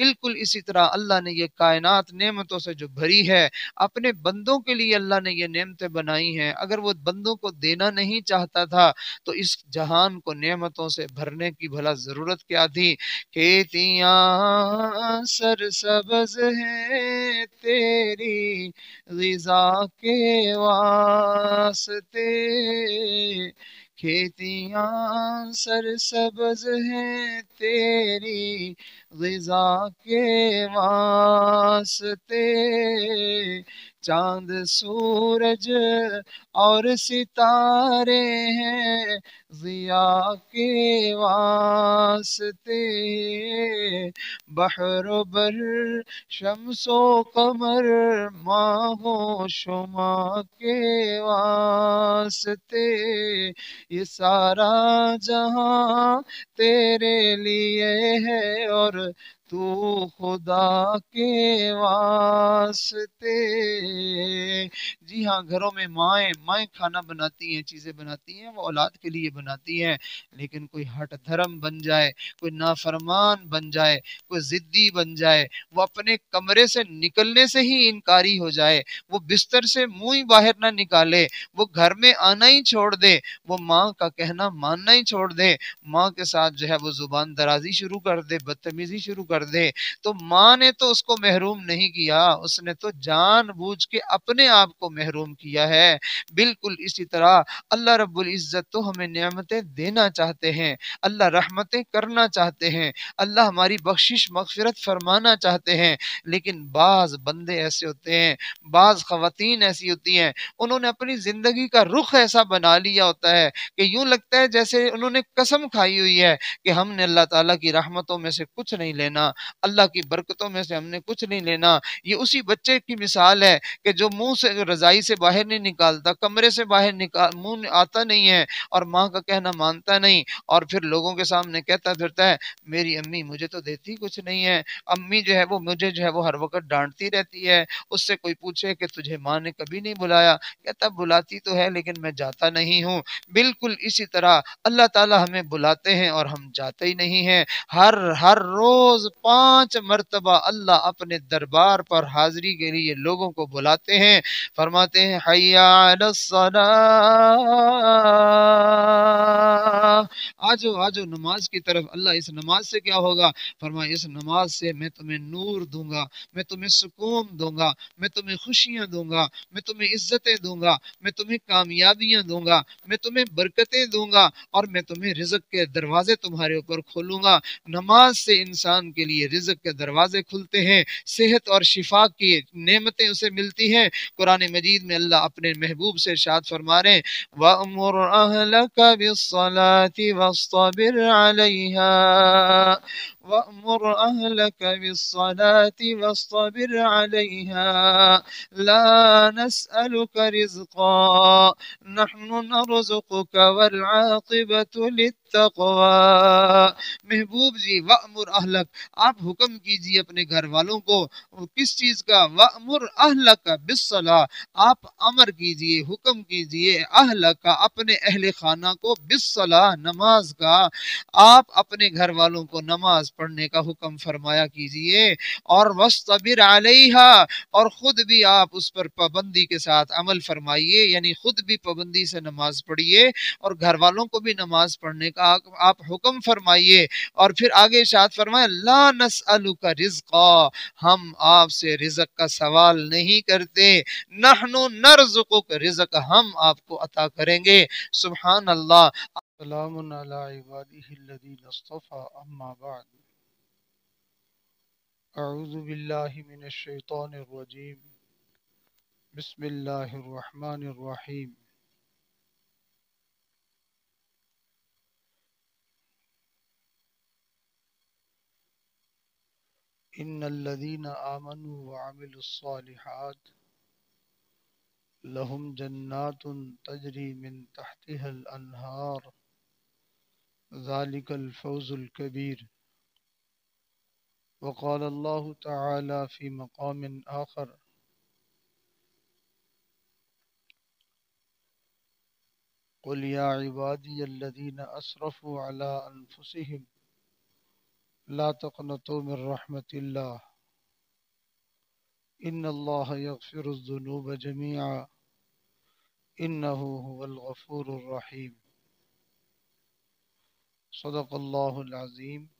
बिल्कुल इसी तरह अल्लाह ने ये कायनात नेमतों से जो भरी है अपने बंदों के लिए अल्लाह ने ये नेमतें बनाई हैं अगर वो बंदों को देना नहीं चाहता था तो इस जहान को नेमतों से भरने की भला ज़रूरत क्या थी खेतियाँ सबज है तेरी गजा के वास्ते खेतियाँ सबज है तेरी गजा के वास्ते चांद सूरज और सितारे हैं जिया के वास्ते बहर बर शमसो कमर माहो शुमा के वास्ते ये सारा जहां तेरे लिए है और तू खुदा के वास्ते जी हाँ घरों में माए माए खाना बनाती हैं चीज़ें बनाती हैं वो औलाद के लिए बनाती हैं लेकिन कोई हट धर्म बन जाए कोई नाफरमान बन जाए कोई ज़िद्दी बन जाए वो अपने कमरे से निकलने से ही इनकारी हो जाए वो बिस्तर से मुंह ही बाहर ना निकाले वो घर में आना ही छोड़ दे वो माँ का कहना मानना ही छोड़ दे माँ के साथ जो है वो जुबान दराजी शुरू कर दे बदतमीजी शुरू कर दे तो माँ ने तो उसको महरूम नहीं किया उसने तो जान के अपने आप को महरूम किया है बिल्कुल इसी तरह अल्लाह रब्बुल इज़्ज़त तो हमें नियामतें देना चाहते हैं अल्लाह रहमतें करना चाहते हैं अल्लाह हमारी बख्शिश मगफरत फरमाना चाहते हैं लेकिन बाज़ बंदे ऐसे होते हैं बाज़ ख़वान ऐसी होती हैं उन्होंने अपनी ज़िंदगी का रुख ऐसा बना लिया होता है कि यूँ लगता है जैसे उन्होंने कसम खाई हुई है कि हमने अल्लाह ताला की रहमतों में से कुछ नहीं लेना अल्लाह की बरकतों में से हमने कुछ नहीं लेना ये उसी बच्चे की मिसाल है कि जो मुँह से रज़ाई से बाहर नहीं निकालता कमरे से बाहर निकाल मुँह आता नहीं है और माँ का कहना मानता नहीं और फिर लोगों के सामने कहता फिरता है मेरी अम्मी मुझे तो देती कुछ नहीं है अम्मी जो है वो मुझे जो है वो हर वक्त डांटती रहती है उससे कोई पूछे कि तुझे माँ ने कभी नहीं बुलाया कहता बुलाती तो है लेकिन मैं जाता नहीं हूँ बिल्कुल इसी तरह अल्लाह ताला हमें बुलाते हैं और हम जाते ही नहीं हैं हर हर रोज पांच मरतबा अल्लाह अपने दरबार पर हाजिरी के लिए लोगों को बुलाते हैं फरमाते हैं हया आ जाओ आ जाओ नमाज की तरफ अल्लाह इस नमाज से क्या होगा फरमाया इस नमाज से मैं तुम्हें नूर दूंगा मैं तुम्हें सुकून दूंगा मैं तुम्हें खुशियां दूंगा मैं तुम्हें इज्जतें दूंगा मैं तुम्हें कामयाबियाँ दूंगा मैं तुम्हें बरकतें दूंगा और मैं तुम्हें रिजक के दरवाजे तुम्हारे ऊपर खोलूंगा नमाज से इंसान के लिए रिजक के दरवाजे खुलते हैं सेहत और शिफा की नेमतें उसे मिलती हैं कुरान मजीद में अल्लाह अपने महबूब से शाद फरमा रहे हैं بالصلاة فاصطبر عليها وأمر أهلك بالصلاة واصطبر عليها لا نسألك رزقا نحن نرزقك والعاقبة للتقوى महबूब जी वामुर अहलक आप हुक्म कीजिए अपने घर वालों को किस चीज़ का वामुर अहलक बिस्सला आप अमर कीजिए हुक्म कीजिए अहलक का अपने अहल खाना को बिस्सला नमाज का आप अपने घर वालों को नमाज पढ़ने का हुक्म फरमाया कीजिए और वस्तबिर आलिहा और ख़ुद भी आप उस पर पाबंदी के साथ अमल फरमाइए यानी ख़ुद भी पाबंदी से नमाज़ पढ़िए और घर वालों को भी नमाज़ पढ़ने का आप हुक्म फरमाइए और फिर आगे शाद फरमाए ला नस का रिजका हम आपसे रिजक का सवाल नहीं करते नहनो नरजुको का रिजक हम आपको अता करेंगे सुबहान अल्लाह सलाम أعوذ بالله من الشيطان الرجيم بسم الله الرحمن الرحيم إن الذين آمنوا وعملوا الصالحات لهم جنات تجري من تحتها الأنهار ذلك الفوز الكبير وقال الله تعالى في مقام آخر قل يا عبادي الذين أسرفوا على أنفسهم لا تقنطوا من رحمة الله إن الله يغفر الذنوب جميعا إنه هو الغفور الرحيم صدق الله العظيم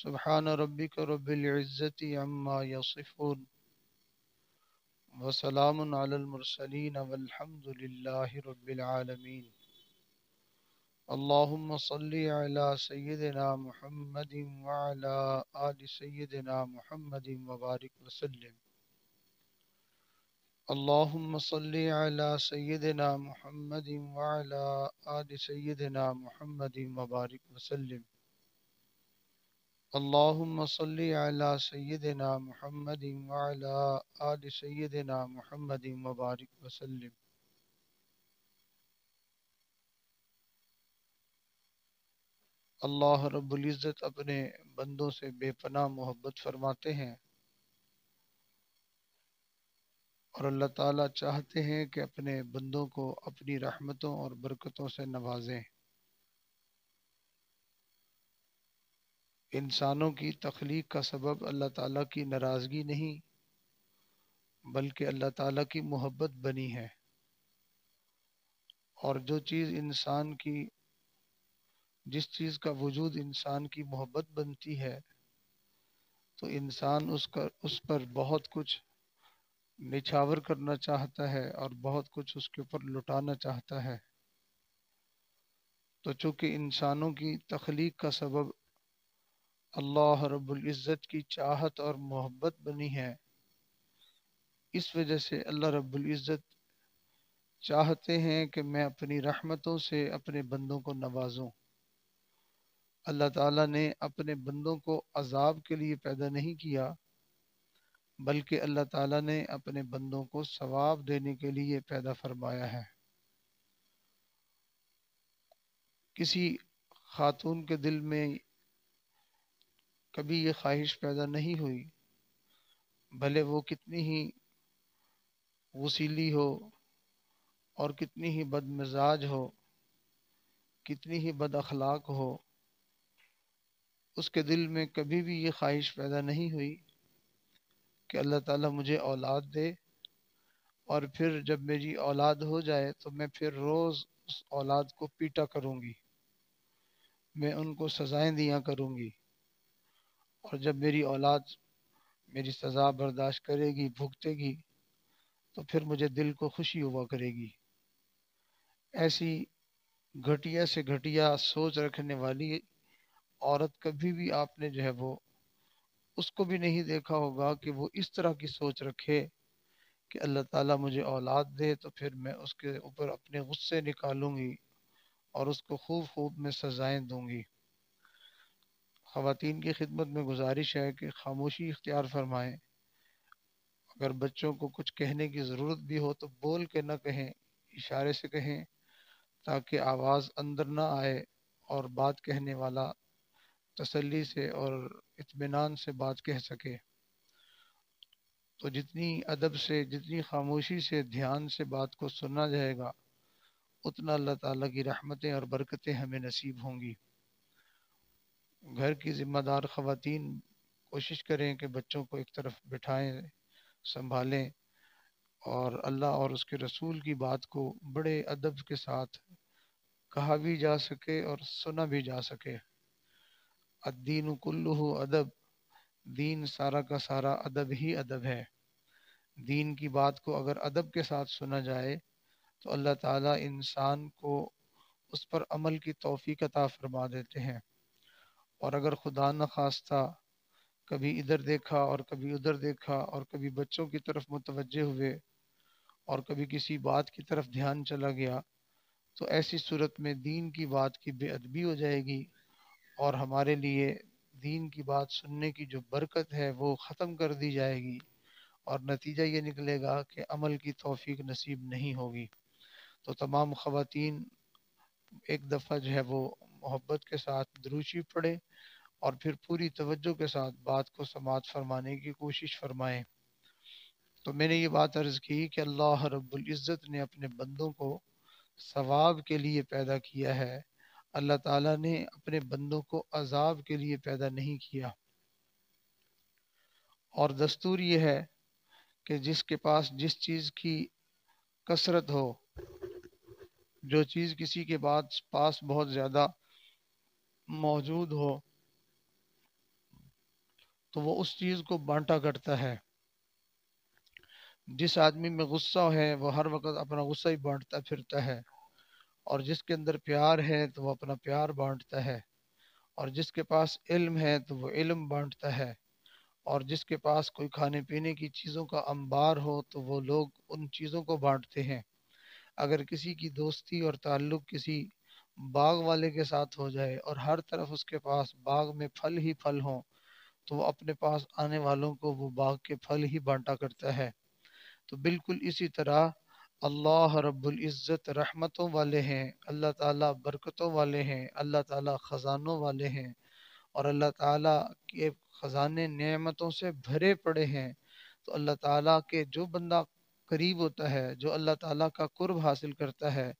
سبحان ربك رب العزة عما يصفون وسلام على المرسلين والحمد لله رب العالمين اللهم صل على سيدنا محمد وعلى آل سيدنا محمد وبارك وسلم اللهم صل على سيدنا محمد وعلى آل سيدنا محمد وبارك وسلم اللهم صل على سيدنا محمد وعلى ال سيدنا محمد मुहम्मदिन وسلم अल्लाह रब्बुल इज़्ज़त अपने बंदों से बेपनाह मोहब्बत फरमाते हैं और अल्लाह ताला चाहते हैं कि अपने बंदों को अपनी रहमतों और बरकतों से नवाजें इंसानों की तख्लीक का सबब अल्लाह ताला की नाराज़गी नहीं बल्कि अल्लाह ताला की मोहब्बत बनी है और जो चीज़ इंसान की जिस चीज़ का वजूद इंसान की मोहब्बत बनती है तो इंसान उसका उस पर बहुत कुछ निछावर करना चाहता है और बहुत कुछ उसके ऊपर लुटाना चाहता है तो चूँकि इंसानों की तख्लीक का सबब अल्लाह रब्बुल इज़्ज़त की चाहत और मोहब्बत बनी है इस वजह से अल्लाह रब्बुल इज़्ज़त चाहते हैं कि मैं अपनी रहमतों से अपने बंदों को नवाजूं अल्लाह ताला ने अपने बंदों को अजाब के लिए पैदा नहीं किया बल्कि अल्लाह ताला ने अपने बंदों को सवाब देने के लिए पैदा फरमाया है किसी खातून के दिल में कभी ये ख्वाहिश पैदा नहीं हुई भले वो कितनी ही वसीली हो और कितनी ही बदमिजाज हो कितनी ही बद अखलाक हो उसके दिल में कभी भी ये ख्वाहिश पैदा नहीं हुई कि अल्लाह ताला मुझे औलाद दे और फिर जब मेरी औलाद हो जाए तो मैं फिर रोज़ उस औलाद को पीटा करूँगी मैं उनको सजाएं दिया करूँगी और जब मेरी औलाद मेरी सज़ा बर्दाश्त करेगी भुगतेगी तो फिर मुझे दिल को खुशी हुआ करेगी ऐसी घटिया से घटिया सोच रखने वाली औरत कभी भी आपने जो है वो उसको भी नहीं देखा होगा कि वो इस तरह की सोच रखे कि अल्लाह ताला मुझे औलाद दे तो फिर मैं उसके ऊपर अपने गुस्से निकालूंगी और उसको खूब खूब मैं सजाएं दूंगी खातिन की खिदमत में गुजारिश है कि खामोशी इख्तियार फरमाएँ अगर बच्चों को कुछ कहने की ज़रूरत भी हो तो बोल के ना कहें इशारे से कहें ताकि आवाज़ अंदर ना आए और बात कहने वाला तसल्ली से और इत्मीनान से बात कह सके तो जितनी अदब से जितनी खामोशी से ध्यान से बात को सुना जाएगा उतना अल्लाह ताला की रहमतें और बरकतें हमें नसीब होंगी घर की ज़िम्मेदार खातन कोशिश करें कि बच्चों को एक तरफ बिठाएं संभालें और अल्लाह और उसके रसूल की बात को बड़े अदब के साथ कहा भी जा सके और सुना भी जा सके अदीन कुल्लू अदब दीन सारा का सारा अदब ही अदब है दीन की बात को अगर अदब के साथ सुना जाए तो अल्लाह ताला इंसान को उस पर अमल की तोफ़ी कता फरमा देते हैं और अगर खुदा न खास्ता कभी इधर देखा और कभी उधर देखा और कभी बच्चों की तरफ मुतवजह हुए और कभी किसी बात की तरफ ध्यान चला गया तो ऐसी सूरत में दीन की बात की बेअदबी हो जाएगी और हमारे लिए दीन की बात सुनने की जो बरकत है वो ख़त्म कर दी जाएगी और नतीजा ये निकलेगा कि अमल की तोफ़ी नसीब नहीं होगी तो तमाम ख़वान एक दफ़ा जो है वो मोहब्बत के साथ द्रुशी पढ़े और फिर पूरी तवज्जो के साथ बात को समात फरमाने की कोशिश फरमाएं तो मैंने ये बात अर्ज़ की कि अल्लाह रब्बुल इज़्ज़त ने अपने बंदों को सवाब के लिए पैदा किया है अल्लाह ताला ने अपने बंदों को अजाब के लिए पैदा नहीं किया और दस्तूर ये है कि जिसके पास जिस चीज़ की कसरत हो जो चीज़ किसी के बाद पास बहुत ज़्यादा मौजूद हो तो वो उस चीज को बांटा करता है जिस आदमी में गुस्सा है वो हर वक्त अपना गुस्सा ही बांटता फिरता है और जिसके अंदर प्यार है तो वो अपना प्यार बांटता है और जिसके पास इल्म है तो वो इल्म बांटता है और जिसके पास कोई खाने पीने की चीज़ों का अंबार हो तो वो लोग उन चीज़ों को बांटते हैं अगर किसी की दोस्ती और ताल्लुक़ किसी बाग वाले के साथ हो जाए और हर तरफ उसके पास बाग में फल ही फल हों तो वो अपने पास आने वालों को वो बाग के फल ही बांटा करता है तो बिल्कुल इसी तरह अल्लाह रब्बुल इज़्ज़त रहमतों वाले हैं अल्लाह ताला बरकतों वाले हैं अल्लाह ताला ख़जानों वाले हैं और अल्लाह ताला के ख़जाने नेमतों से भरे पड़े हैं तो अल्लाह ताला के जो बंदा करीब होता है जो अल्लाह ताला का कुर्ब हासिल करता है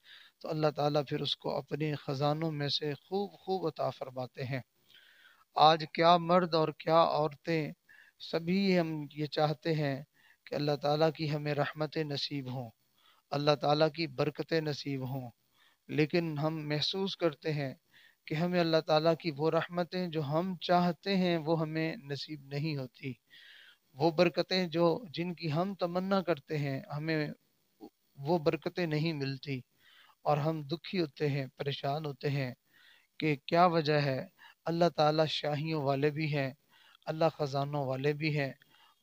तो अल्लाह ताला फिर उसको अपने ख़जानों में से खूब खूब अता फरमाते हैं आज क्या मर्द और क्या औरतें सभी हम ये चाहते हैं कि अल्लाह ताला की हमें रहमतें नसीब हों अल्लाह ताला की बरकतें नसीब हों लेकिन हम महसूस करते हैं कि हमें अल्लाह ताला की वो रहमतें जो हम चाहते हैं वो हमें नसीब नहीं होती वो बरकतें जो जिनकी हम तमन्ना करते हैं हमें वो बरकतें नहीं मिलती और हम दुखी होते हैं परेशान होते हैं कि क्या वजह है अल्लाह ताला शाहियों वाले भी हैं अल्लाह ख़जानों वाले भी हैं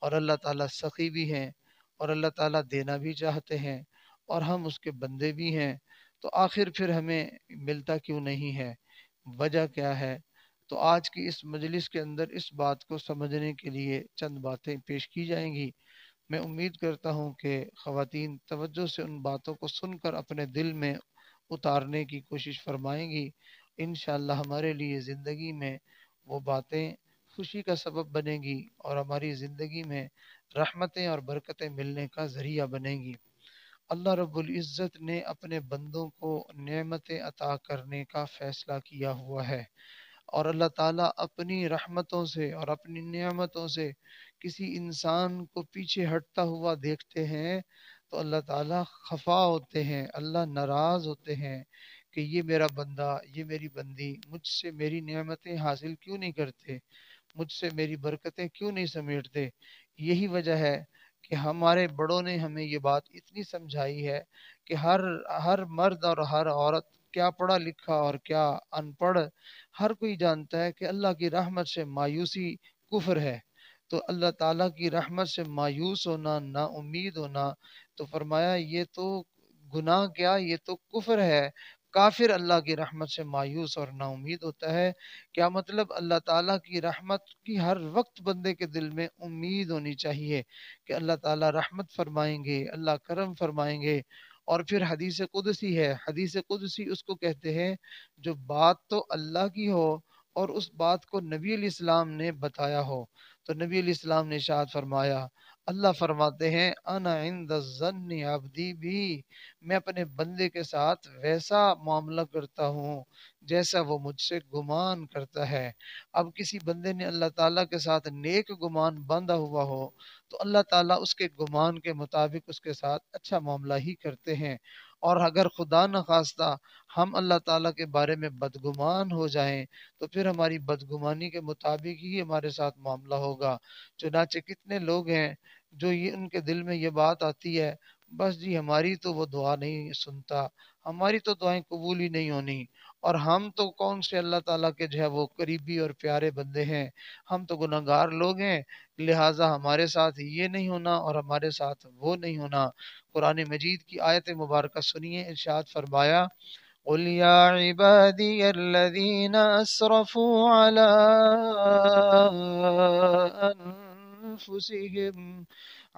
और अल्लाह ताला सखी भी हैं और अल्लाह ताला देना भी चाहते हैं और हम उसके बंदे भी हैं तो आखिर फिर हमें मिलता क्यों नहीं है वजह क्या है तो आज की इस मजलिस के अंदर इस बात को समझने के लिए चंद बातें पेश की जाएंगी मैं उम्मीद करता हूं कि ख़वातीन तवज्जो से उन बातों को सुनकर अपने दिल में उतारने की कोशिश फरमाएंगी इन हमारे लिए ज़िंदगी में वो बातें खुशी का सबब बनेंगी और हमारी ज़िंदगी में रहमतें और बरकतें मिलने का ज़रिया बनेंगी अल्लाह रब्बुल इज़्ज़त ने अपने बंदों को नेमतें अता करने का फ़ैसला किया हुआ है और अल्लाह ताला अपनी रहमतों से और अपनी नियामतों से किसी इंसान को पीछे हटता हुआ देखते हैं तो अल्लाह ताला खफा होते हैं अल्लाह नाराज़ होते हैं कि ये मेरा बंदा ये मेरी बंदी मुझसे मेरी नियामतें हासिल क्यों नहीं करते मुझसे मेरी बरकतें क्यों नहीं समेटते यही वजह है कि हमारे बड़ों ने हमें ये बात इतनी समझाई है कि हर हर मर्द और हर औरत क्या पढ़ा लिखा और क्या अनपढ़ हर कोई जानता है कि अल्लाह की रहमत से मायूसी कुफर है तो अल्लाह ताला की रहमत से मायूस होना ना उम्मीद होना तो फरमाया ये तो गुनाह क्या ये तो कुफर है काफिर अल्लाह की रहमत से मायूस और ना उम्मीद होता है क्या मतलब अल्लाह ताला की रहमत की हर वक्त बंदे के दिल में उम्मीद होनी चाहिए कि अल्लाह ताला रहमत फरमाएंगे अल्लाह करम फरमाएंगे और फिर हदीस कुदसी है हदीस कुदसी उसको कहते हैं जो बात तो अल्लाह की हो और उस बात को नबी इस्लाम ने बताया हो तो नबी इस्लाम ने शाद फरमाया अल्लाह फरमाते हैं अना आबदी भी मैं अपने बंदे के साथ वैसा मामला करता हूँ जैसा वो मुझसे गुमान करता है अब किसी बंदे ने अल्लाह ताला के साथ नेक गुमान बांधा हुआ हो तो अल्लाह ताला उसके गुमान के मुताबिक उसके साथ अच्छा मामला ही करते हैं और अगर खुदा न खास्ता हम अल्लाह ताला के बारे में बदगुमान हो जाएं तो फिर हमारी बदगुमानी के मुताबिक ही हमारे साथ मामला होगा चुनाचे कितने लोग हैं जो ये उनके दिल में ये बात आती है बस जी हमारी तो वो दुआ नहीं सुनता हमारी तो दुआएं कबूल ही नहीं होनी और हम तो कौन से अल्लाह ताला के जो है वो करीबी और प्यारे बंदे हैं हम तो गुनागार लोग हैं लिहाजा हमारे साथ ये नहीं होना और हमारे साथ वो नहीं होना कुरान मजीद की आयत मुबारक सुनिए इर्शाद फरमाया قل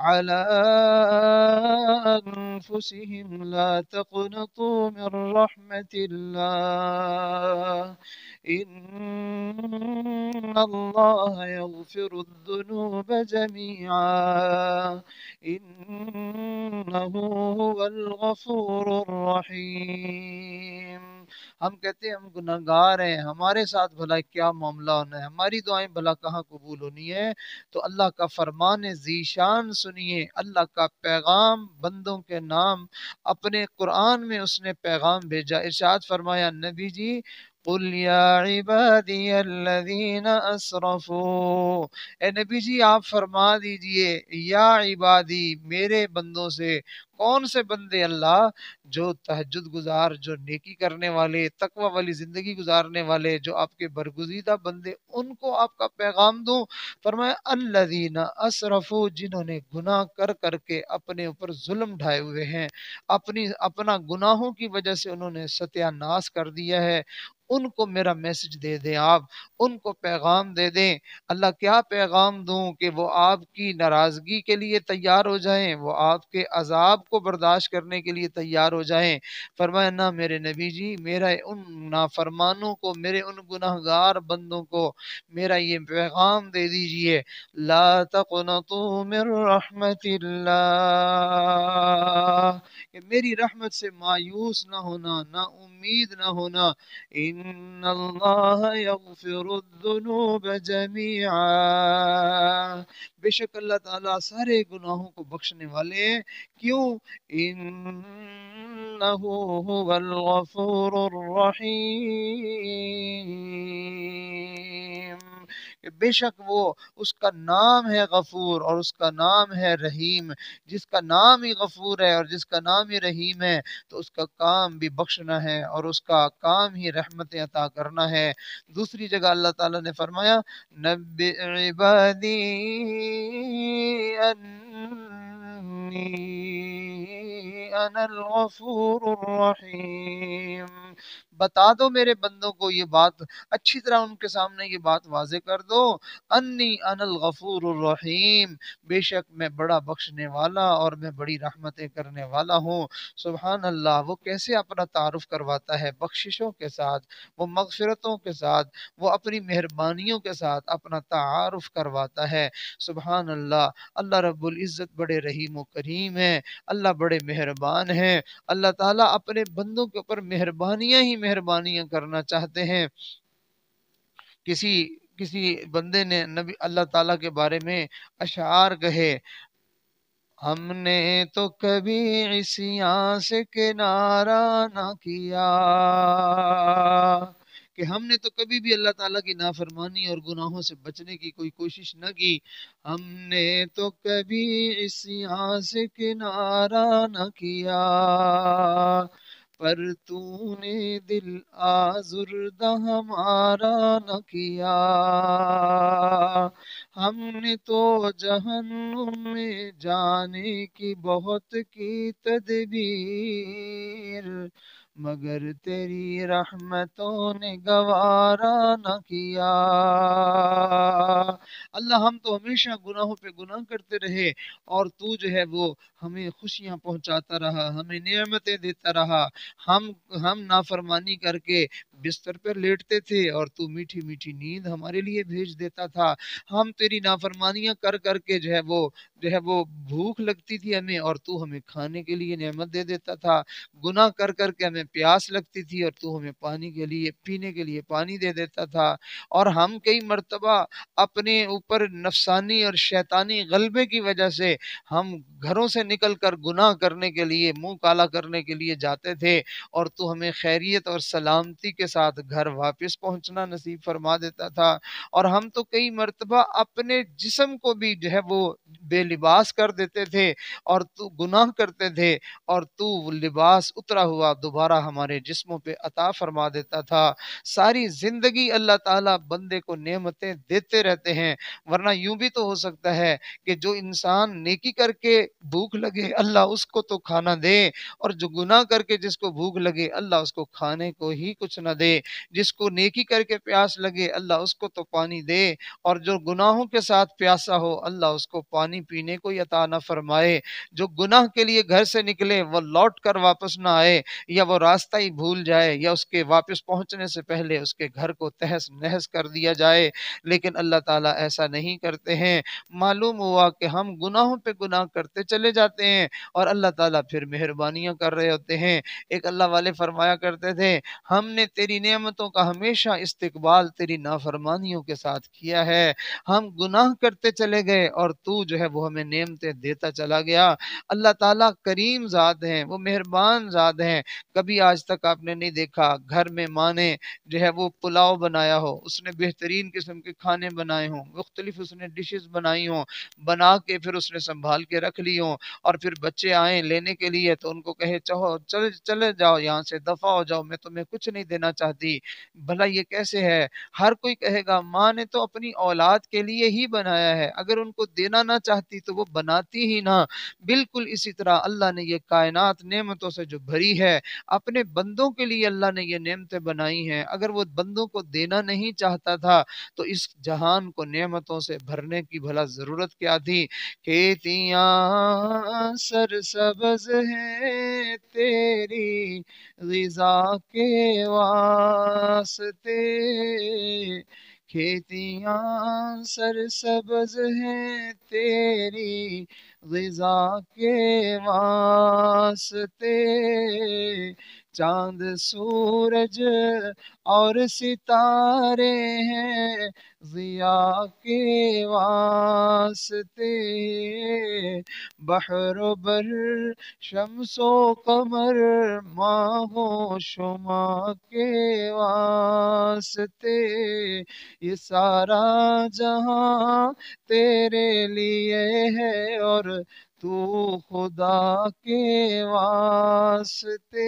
على أنفسهم لا تقنطوا من رحمة الله إن الله يغفر الذنوب جميعا إنه هو الغفور الرحيم हम कहते हैं हम गुनागार हैं हमारे साथ भला क्या मामला होना है हमारी दुआएं भला कहाँ कबूल होनी है तो अल्लाह का फरमान जीशान सुन सुनिए अल्लाह का पैगाम बंदों के नाम अपने कुरान में उसने पैगाम भेजा इर्शाद फरमाया नबी जी कुल या इबादीसरफ़ो ए नबी जी आप फरमा दीजिए या इबादी मेरे बंदों से कौन से बंदे अल्लाह जो तहजद गुजार जो नेकी करने वाले तकवा वाली ज़िंदगी गुजारने वाले जो आपके बरगुजीदा बंदे उनको आपका पैगाम दूँ फरमाया अल्लादीना असरफ़ो जिन्होंने गुनाह कर करके अपने ऊपर जुल्म ढाए हुए हैं अपनी अपना गुनाहों की वजह से उन्होंने सत्यानाश कर दिया है उनको मेरा मैसेज दे दें आप उनको पैगाम दे दें अल्लाह क्या पैगाम दूँ कि वो आपकी नाराज़गी के लिए तैयार हो जाएं वो आपके अजाब को बर्दाश्त करने के लिए तैयार हो जाएं फरमाया ना मेरे नबी जी मेरा उन नाफरमानों को मेरे उन गुनाहगार बंदों को मेरा ये पैगाम दे दीजिए ला तकनतू रहमत मेरी रहमत से मायूस ना होना ना उम्मीद ना होना इन إن الله يغفر الذنوب جميعا بشك اللہ تعالیٰ سارے گناہوں کو بخشنے والے کیوں إنه هو الغفور الرحيم बेशक वो उसका नाम है गफूर और उसका नाम है रहीम जिसका नाम ही गफूर है और जिसका नाम ही रहीम है तो उसका काम भी बख्शना है और उसका काम ही रहमत अता करना है दूसरी जगह अल्लाह ताला ने फरमाया नबादी अनल गफूर रहीम बता दो मेरे बंदों को ये बात अच्छी तरह उनके सामने ये बात वाज कर दो अन्नी अनल गफूर रहीम बेशक मैं बड़ा बख्शने वाला और मैं बड़ी रहमतें करने वाला हूँ सुबहान अल्लाह वो कैसे अपना तारफ़ करवाता है बख्शिशों के साथ वो मगफरतों के साथ वो अपनी मेहरबानियों के साथ अपना तारफ़ करवाता है सुबहान अल्लाह अल्लाह रब्ज़त बड़े रहीम करीम है अल्लाह बड़े मेहरबान हैं अल्लाह ताला अपने बंदों के ऊपर मेहरबानियाँ ही मेहर मेहरबानियां करना चाहते हैं किसी किसी बंदे ने नबी अल्लाह ताला के बारे में अशार कहे हमने तो कभी इसिया से किनारा ना किया कि हमने तो कभी भी अल्लाह ताला की नाफरमानी और गुनाहों से बचने की कोई कोशिश ना की हमने तो कभी इस यहाँ से किनारा ना किया पर तूने दिल आजुर्द हमारा न किया हमने तो जहन्नुम में जाने की बहुत की तदबीर मगर तेरी रहमतों ने गवारा न किया अल्लाह हम तो हमेशा गुनाहों पे गुनाह करते रहे और तू जो है वो हमें खुशियां पहुंचाता रहा हमें नियमतें देता रहा हम हम नाफरमानी करके बिस्तर पर लेटते थे और तू मीठी मीठी नींद हमारे लिए भेज देता था हम तेरी नाफरमानियां कर करके जो है वो जो है वो भूख लगती थी हमें और तू हमें खाने के लिए नेमत दे देता था गुनाह कर करके हमें प्यास लगती थी और तू हमें पानी के लिए पीने के लिए पानी दे देता था और हम कई मरतबा अपने ऊपर नफसानी और शैतानी गलबे की वजह से हम घरों से निकल कर गुनाह करने के लिए मुंह काला करने के लिए जाते थे और तू हमें खैरियत और सलामती के साथ घर वापस पहुंचना नसीब फरमा देता था और हम तो कई मरतबा अपने जिसम को भी जो है वो बेलिबास कर देते थे और तू गुनाह करते थे और तू लिबास उतरा हुआ दोबारा हमारे जिस्मों पे अता फरमा देता था सारी ज़िंदगी अल्लाह ताला बंदे को नेमतें देते रहते हैं वरना यूं भी तो हो सकता है कि जो इंसान नेकी करके भूख लगे अल्लाह उसको तो खाना दे और जो गुनाह करके जिसको भूख लगे अल्लाह उसको खाने को ही कुछ ना दे दे जिसको नेकी करके प्यास लगे अल्लाह उसको तो पानी दे और जो गुनाहों के साथ प्यासा हो अल्लाह उसको पानी पीने को यता न फरमाए जो गुनाह के लिए घर से निकले वो लौट कर वापस ना आए या वो रास्ता ही भूल जाए या उसके वापस पहुंचने से पहले उसके घर को तहस नहस कर दिया जाए लेकिन अल्लाह ताला ऐसा नहीं करते हैं मालूम हुआ कि हम गुनाहों पे गुनाह करते चले जाते हैं और अल्लाह ताला फिर मेहरबानियाँ कर रहे होते हैं एक अल्लाह वाले फरमाया करते थे हमने तेरी तेरी नियमतों का हमेशा इस्तकबाल तेरी नाफरमानियों के साथ किया है हम गुनाह करते चले गए और तू जो है वो हमें नियमतें देता चला गया अल्लाह ताला करीम ज़ात हैं वो मेहरबान ज़ात हैं कभी आज तक आपने नहीं देखा घर में माँ ने जो है वो पुलाव बनाया हो उसने बेहतरीन किस्म के खाने बनाए हों मुख्तलिफ उसने डिशेज बनाई हों बना के फिर उसने संभाल के रख ली हों और फिर बच्चे आए लेने के लिए तो उनको कहे चाहो चले चले जाओ यहाँ से दफ़ा हो जाओ मैं तुम्हें कुछ नहीं देना चाहती भला ये कैसे है हर कोई कहेगा माँ ने तो अपनी औलाद के लिए ही बनाया है अगर उनको देना ना चाहती तो वो बनाती ही ना बिल्कुल इसी तरह अल्लाह ने ये कायनात नेमतों से जो भरी है अपने बंदों के लिए अल्लाह ने ये नेमतें बनाई हैं अगर वो बंदों को देना नहीं चाहता था तो इस जहान को नेमतों से भरने की भला ज़रूरत क्या थी खेतियाँ सर सरसब्ज है तेरी रिजा के वास्ते खेतियाँ सर सरसब्ज हैं तेरी रिजा के वास्ते चांद सूरज और सितारे हैं जिया के वास्ते बहर बर शमसो कमर माहो शुमा के वास्ते ये सारा जहां तेरे लिए है और तू खुदा के वास्ते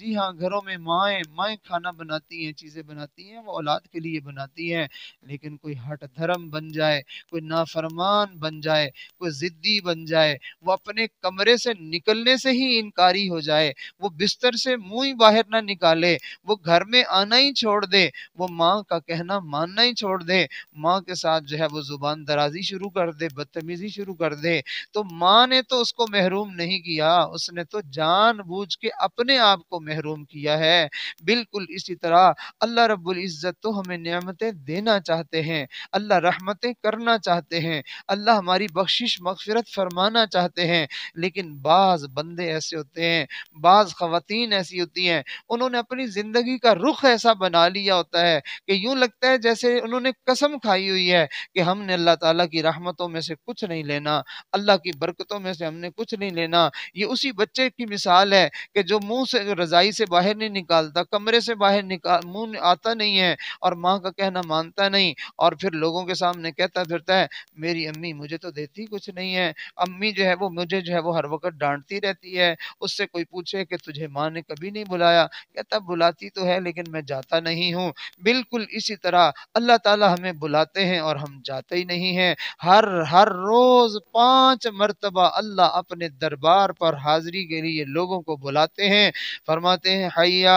जी हाँ घरों में माएँ माएँ खाना बनाती हैं चीज़ें बनाती हैं वो औलाद के लिए बनाती हैं लेकिन कोई हट धर्म बन जाए कोई नाफरमान बन जाए कोई ज़िद्दी बन जाए वो अपने कमरे से निकलने से ही इनकारी हो जाए वो बिस्तर से मुंह ही बाहर ना निकाले वो घर में आना ही छोड़ दे वो माँ का कहना मानना ही छोड़ दे माँ के साथ जो है वो ज़ुबान दराजी शुरू कर दे बदतमीज़ी शुरू कर कर दे तो माँ ने तो उसको महरूम नहीं किया उसने तो जान बूझ के अपने आप को महरूम किया है बिल्कुल इसी तरह अल्लाह रब्बुल इज़्ज़त तो हमें नियमतें देना चाहते हैं अल्लाह रहमतें करना चाहते हैं अल्लाह हमारी बख्शिश मगफिरत फरमाना चाहते हैं लेकिन बाज़ बंदे ऐसे होते हैं बाज़ ख़वातीन ऐसी होती हैं उन्होंने अपनी ज़िंदगी का रुख ऐसा बना लिया होता है कि यूँ लगता है जैसे उन्होंने कसम खाई हुई है कि हमने अल्लाह ताला की रहमतों में से कुछ नहीं लेना अल्लाह की बरकतों में से हमने कुछ नहीं लेना ये उसी बच्चे की मिसाल है कि जो मुंह से रजाई से बाहर नहीं निकालता कमरे से बाहर निकाल मुंह आता नहीं है और माँ का कहना मानता नहीं और फिर लोगों के सामने कहता फिरता है मेरी अम्मी मुझे तो देती कुछ नहीं है अम्मी जो है वो मुझे जो है वो हर वक्त डांटती रहती है उससे कोई पूछे कि तुझे माँ ने कभी नहीं बुलाया कहता बुलाती तो है लेकिन मैं जाता नहीं हूँ बिल्कुल इसी तरह अल्लाह ताला हमें बुलाते हैं और हम जाते ही नहीं हैं हर हर रोज़ पांच मरतबा अल्लाह अपने दरबार पर हाजिरी के लिए लोगों को बुलाते हैं फरमाते हैं हया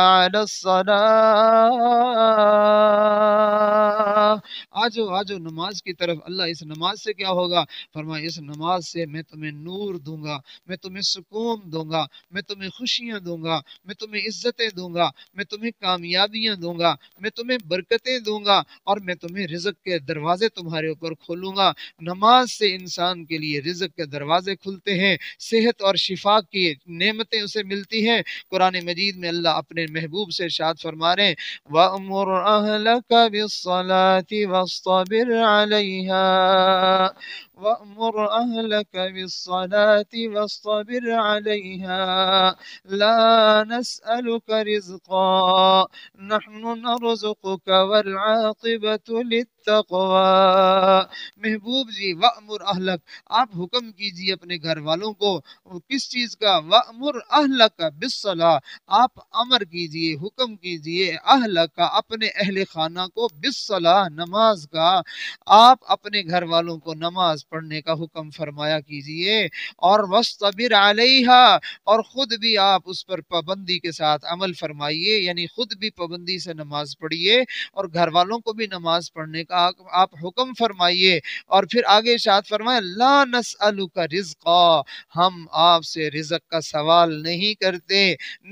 आज आज नमाज की तरफ अल्लाह इस नमाज से क्या होगा फरमा इस नमाज से मैं तुम्हें नूर दूंगा मैं तुम्हें सुकून दूंगा मैं तुम्हें खुशियाँ दूंगा मैं तुम्हें इज्जतें दूंगा मैं तुम्हें कामयाबियाँ दूंगा मैं तुम्हें बरकतें दूंगा और मैं तुम्हें रिजक के दरवाजे तुम्हारे ऊपर खोलूंगा नमाज से इंसान के लिए रिजक के दरवाजे खुलते हैं सेहत और शिफा की नमतें उसे मिलती हैं कुरान मजीद में अल्लाह अपने महबूब से शाद फरमा रहे وأمر أهلك بالصلاة واصطبر عليها لا نسألك رزقا نحن نرزقك والعاقبة للتقوى महबूब जी वामुर अहलक आप हुक्म कीजिए अपने घर वालों को किस चीज़ का वामुर अहलक बिस्सला आप अमर कीजिए हुक्म कीजिए अहलक का अपने अहल खाना को बिस्सला नमाज का आप अपने घर वालों को नमाज पढ़ने का हुक्म फरमाया कीजिए और वस्तबिर अलैहा और ख़ुद भी आप उस पर पाबंदी के साथ अमल फरमाइए यानी ख़ुद भी पाबंदी से नमाज़ पढ़िए और घर वालों को भी नमाज़ पढ़ने का आप हुक्म फरमाइए और फिर आगे शाद फरमाए ला नस का रिज़ा हम आपसे रिज़क का सवाल नहीं करते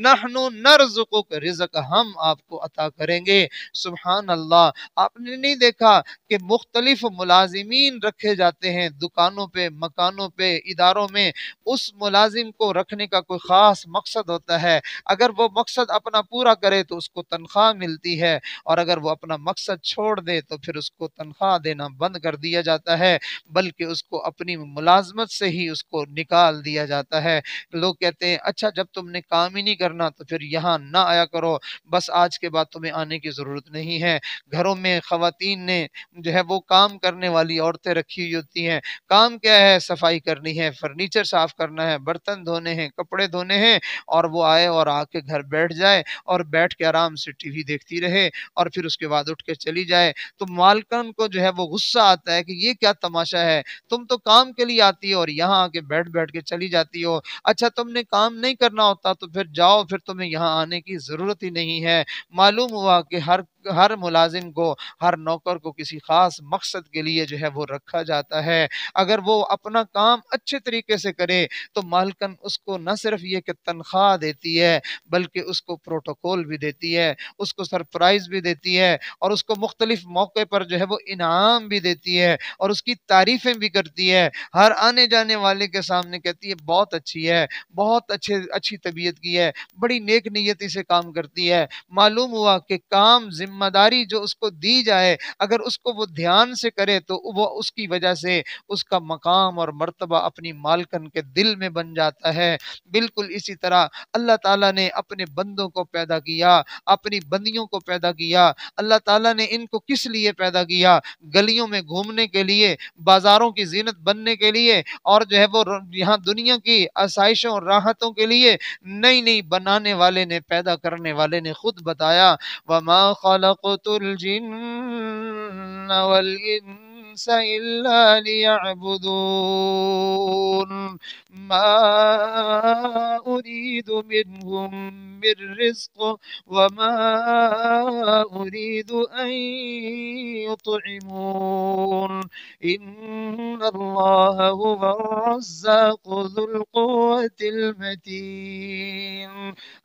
नहनो नरजुको का रिज़क हम आपको अता करेंगे सुबहान अल्लाह आपने नहीं देखा कि मुख्तलिफ मुलाजिमीन रखे जाते हैं हैं दुकानों पे मकानों पे इदारों में उस मुलाजिम को रखने का कोई ख़ास मकसद होता है अगर वो मकसद अपना पूरा करे तो उसको तनख्वाह मिलती है और अगर वो अपना मकसद छोड़ दे तो फिर उसको तनख्वाह देना बंद कर दिया जाता है बल्कि उसको अपनी मुलाजमत से ही उसको निकाल दिया जाता है लोग कहते हैं अच्छा जब तुमने काम ही नहीं करना तो फिर यहाँ ना आया करो बस आज के बाद तुम्हें आने की ज़रूरत नहीं है घरों में ख़वान ने जो है वो काम करने वाली औरतें रखी हुई होती हैं है काम क्या है सफाई करनी है फर्नीचर साफ करना है बर्तन धोने हैं कपड़े धोने हैं और वो आए और आके घर बैठ जाए और बैठ के आराम से टीवी देखती रहे और फिर उसके बाद उठ के चली जाए तो मालकन को जो है वो गुस्सा आता है कि ये क्या तमाशा है तुम तो काम के लिए आती हो और यहाँ आके बैठ बैठ के चली जाती हो अच्छा तुमने काम नहीं करना होता तो फिर जाओ फिर तुम्हें यहाँ आने की ज़रूरत ही नहीं है मालूम हुआ कि हर हर मुलाजिम को हर नौकर को किसी ख़ास मकसद के लिए जो है वो रखा जाता है अगर वो अपना काम अच्छे तरीके से करे तो मालकन उसको न सिर्फ ये कि तनख्वाह देती है बल्कि उसको प्रोटोकॉल भी देती है उसको सरप्राइज़ भी देती है और उसको मुख्तलिफ मौके पर जो है वो इनाम भी देती है और उसकी तारीफ़ें भी करती है हर आने जाने वाले के सामने कहती है बहुत अच्छी है बहुत अच्छे अच्छी तबीयत की है बड़ी नेक नीयती से काम करती है मालूम हुआ कि काम जिम्मेदारी जो उसको दी जाए अगर उसको वो ध्यान से करे तो वो उसकी वजह से उसका मकाम और मर्तबा अपनी मालकन के दिल में बन जाता है बिल्कुल इसी तरह अल्लाह ताला ने अपने बंदों को पैदा किया अपनी बंदियों को पैदा किया अल्लाह ताला ने इनको किस लिए पैदा किया गलियों में घूमने के लिए बाज़ारों की जीनत बनने के लिए और जो है वो यहाँ दुनिया की आसाइशों और राहतों के लिए नई नई बनाने वाले ने पैदा करने वाले ने खुद बताया व خلقت الجن والإنس الإنس إلا ليعبدون ما أريد منهم من رزق وما أريد أن يطعمون إن الله هو الرزاق ذو القوة المتين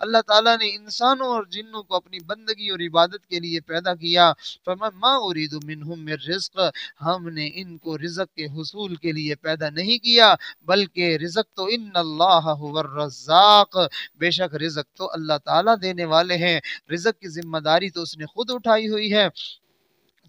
اللہ تعالیٰ نے انسانوں اور جنوں کو اپنی بندگی اور عبادت کے لیے پیدا کیا فرما ما اريد منهم من رزق ہاں हमने इनको रिजक के हसूल के लिए पैदा नहीं किया बल्कि रिजक तो इन अल्लाह रज़ाक बेशक रिजक तो अल्लाह ताला देने वाले हैं रिजक की जिम्मेदारी तो उसने खुद उठाई हुई है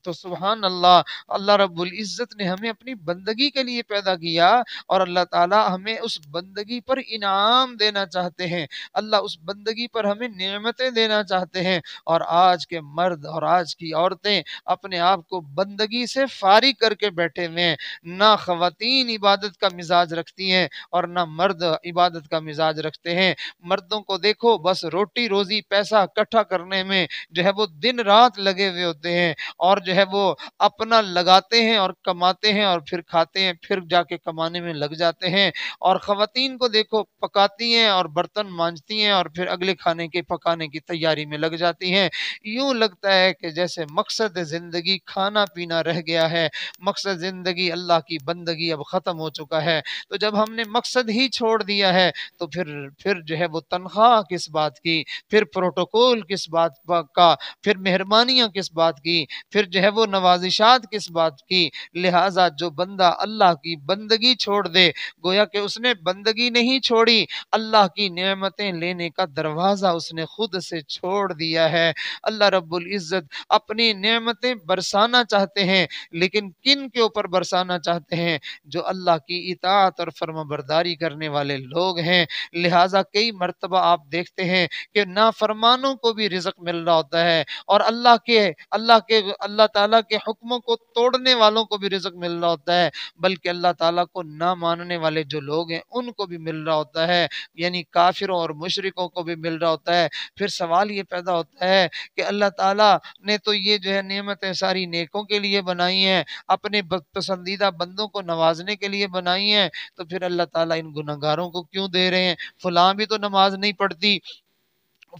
तो सुबहान अल्लाह अल्लाह रब्बुल इज़्ज़त ने हमें अपनी बंदगी के लिए पैदा किया और अल्लाह ताला हमें उस बंदगी पर इनाम देना चाहते हैं अल्लाह उस बंदगी पर हमें नियमतें देना चाहते हैं और आज के मर्द और आज की औरतें अपने आप को बंदगी से फारी करके बैठे हुए हैं ना खवतिन इबादत का मिजाज रखती हैं और ना मर्द इबादत का मिजाज रखते हैं मर्दों को देखो बस रोटी रोजी पैसा इकट्ठा करने में जो है वो दिन रात लगे हुए होते हैं और जो है वो अपना लगाते हैं और कमाते हैं और फिर खाते हैं फिर जाके कमाने में लग जाते हैं और खातन को देखो पकाती हैं और बर्तन मांझती हैं और फिर अगले खाने के पकाने की तैयारी में लग जाती हैं यूं लगता है कि जैसे मकसद ज़िंदगी खाना पीना रह गया है मकसद ज़िंदगी अल्लाह की बंदगी अब ख़त्म हो चुका है तो जब हमने मकसद ही छोड़ दिया है तो फिर फिर जो है वो तनख्वाह किस बात की फिर प्रोटोकॉल किस बात का फिर मेहरबानियाँ किस बात की फिर जो है है वो नवाजिशात किस बात की लिहाजा जो बंदा अल्लाह की बंदगी छोड़ दे गोया कि उसने बंदगी नहीं छोड़ी अल्लाह की नेमतें लेने का दरवाज़ा उसने खुद से छोड़ दिया है अल्लाह रब्बुल इज़्ज़त अपनी नेमतें बरसाना चाहते हैं लेकिन किन के ऊपर बरसाना चाहते हैं जो अल्लाह की इतात और फर्माबरदारी करने वाले लोग हैं लिहाजा कई मरतबा आप देखते हैं कि नाफरमानों को भी रिजक मिल रहा होता है और अल्लाह के अल्लाह के अल्लाह अल्लाह ताला के हुक्मों को तोड़ने वालों को भी रिजक मिल रहा होता है बल्कि अल्लाह ताला को ना मानने वाले जो लोग हैं उनको भी मिल रहा होता है यानी काफिरों और मुशरकों को भी मिल रहा होता है फिर सवाल ये पैदा होता है कि अल्लाह ताला ने तो ये जो है नियमतें सारी नेकों के लिए बनाई हैं अपने पसंदीदा बंदों को नवाजने के लिए बनाई हैं तो फिर अल्लाह ताला इन गुनागारों को क्यों दे रहे हैं फलां भी तो नमाज नहीं पढ़ती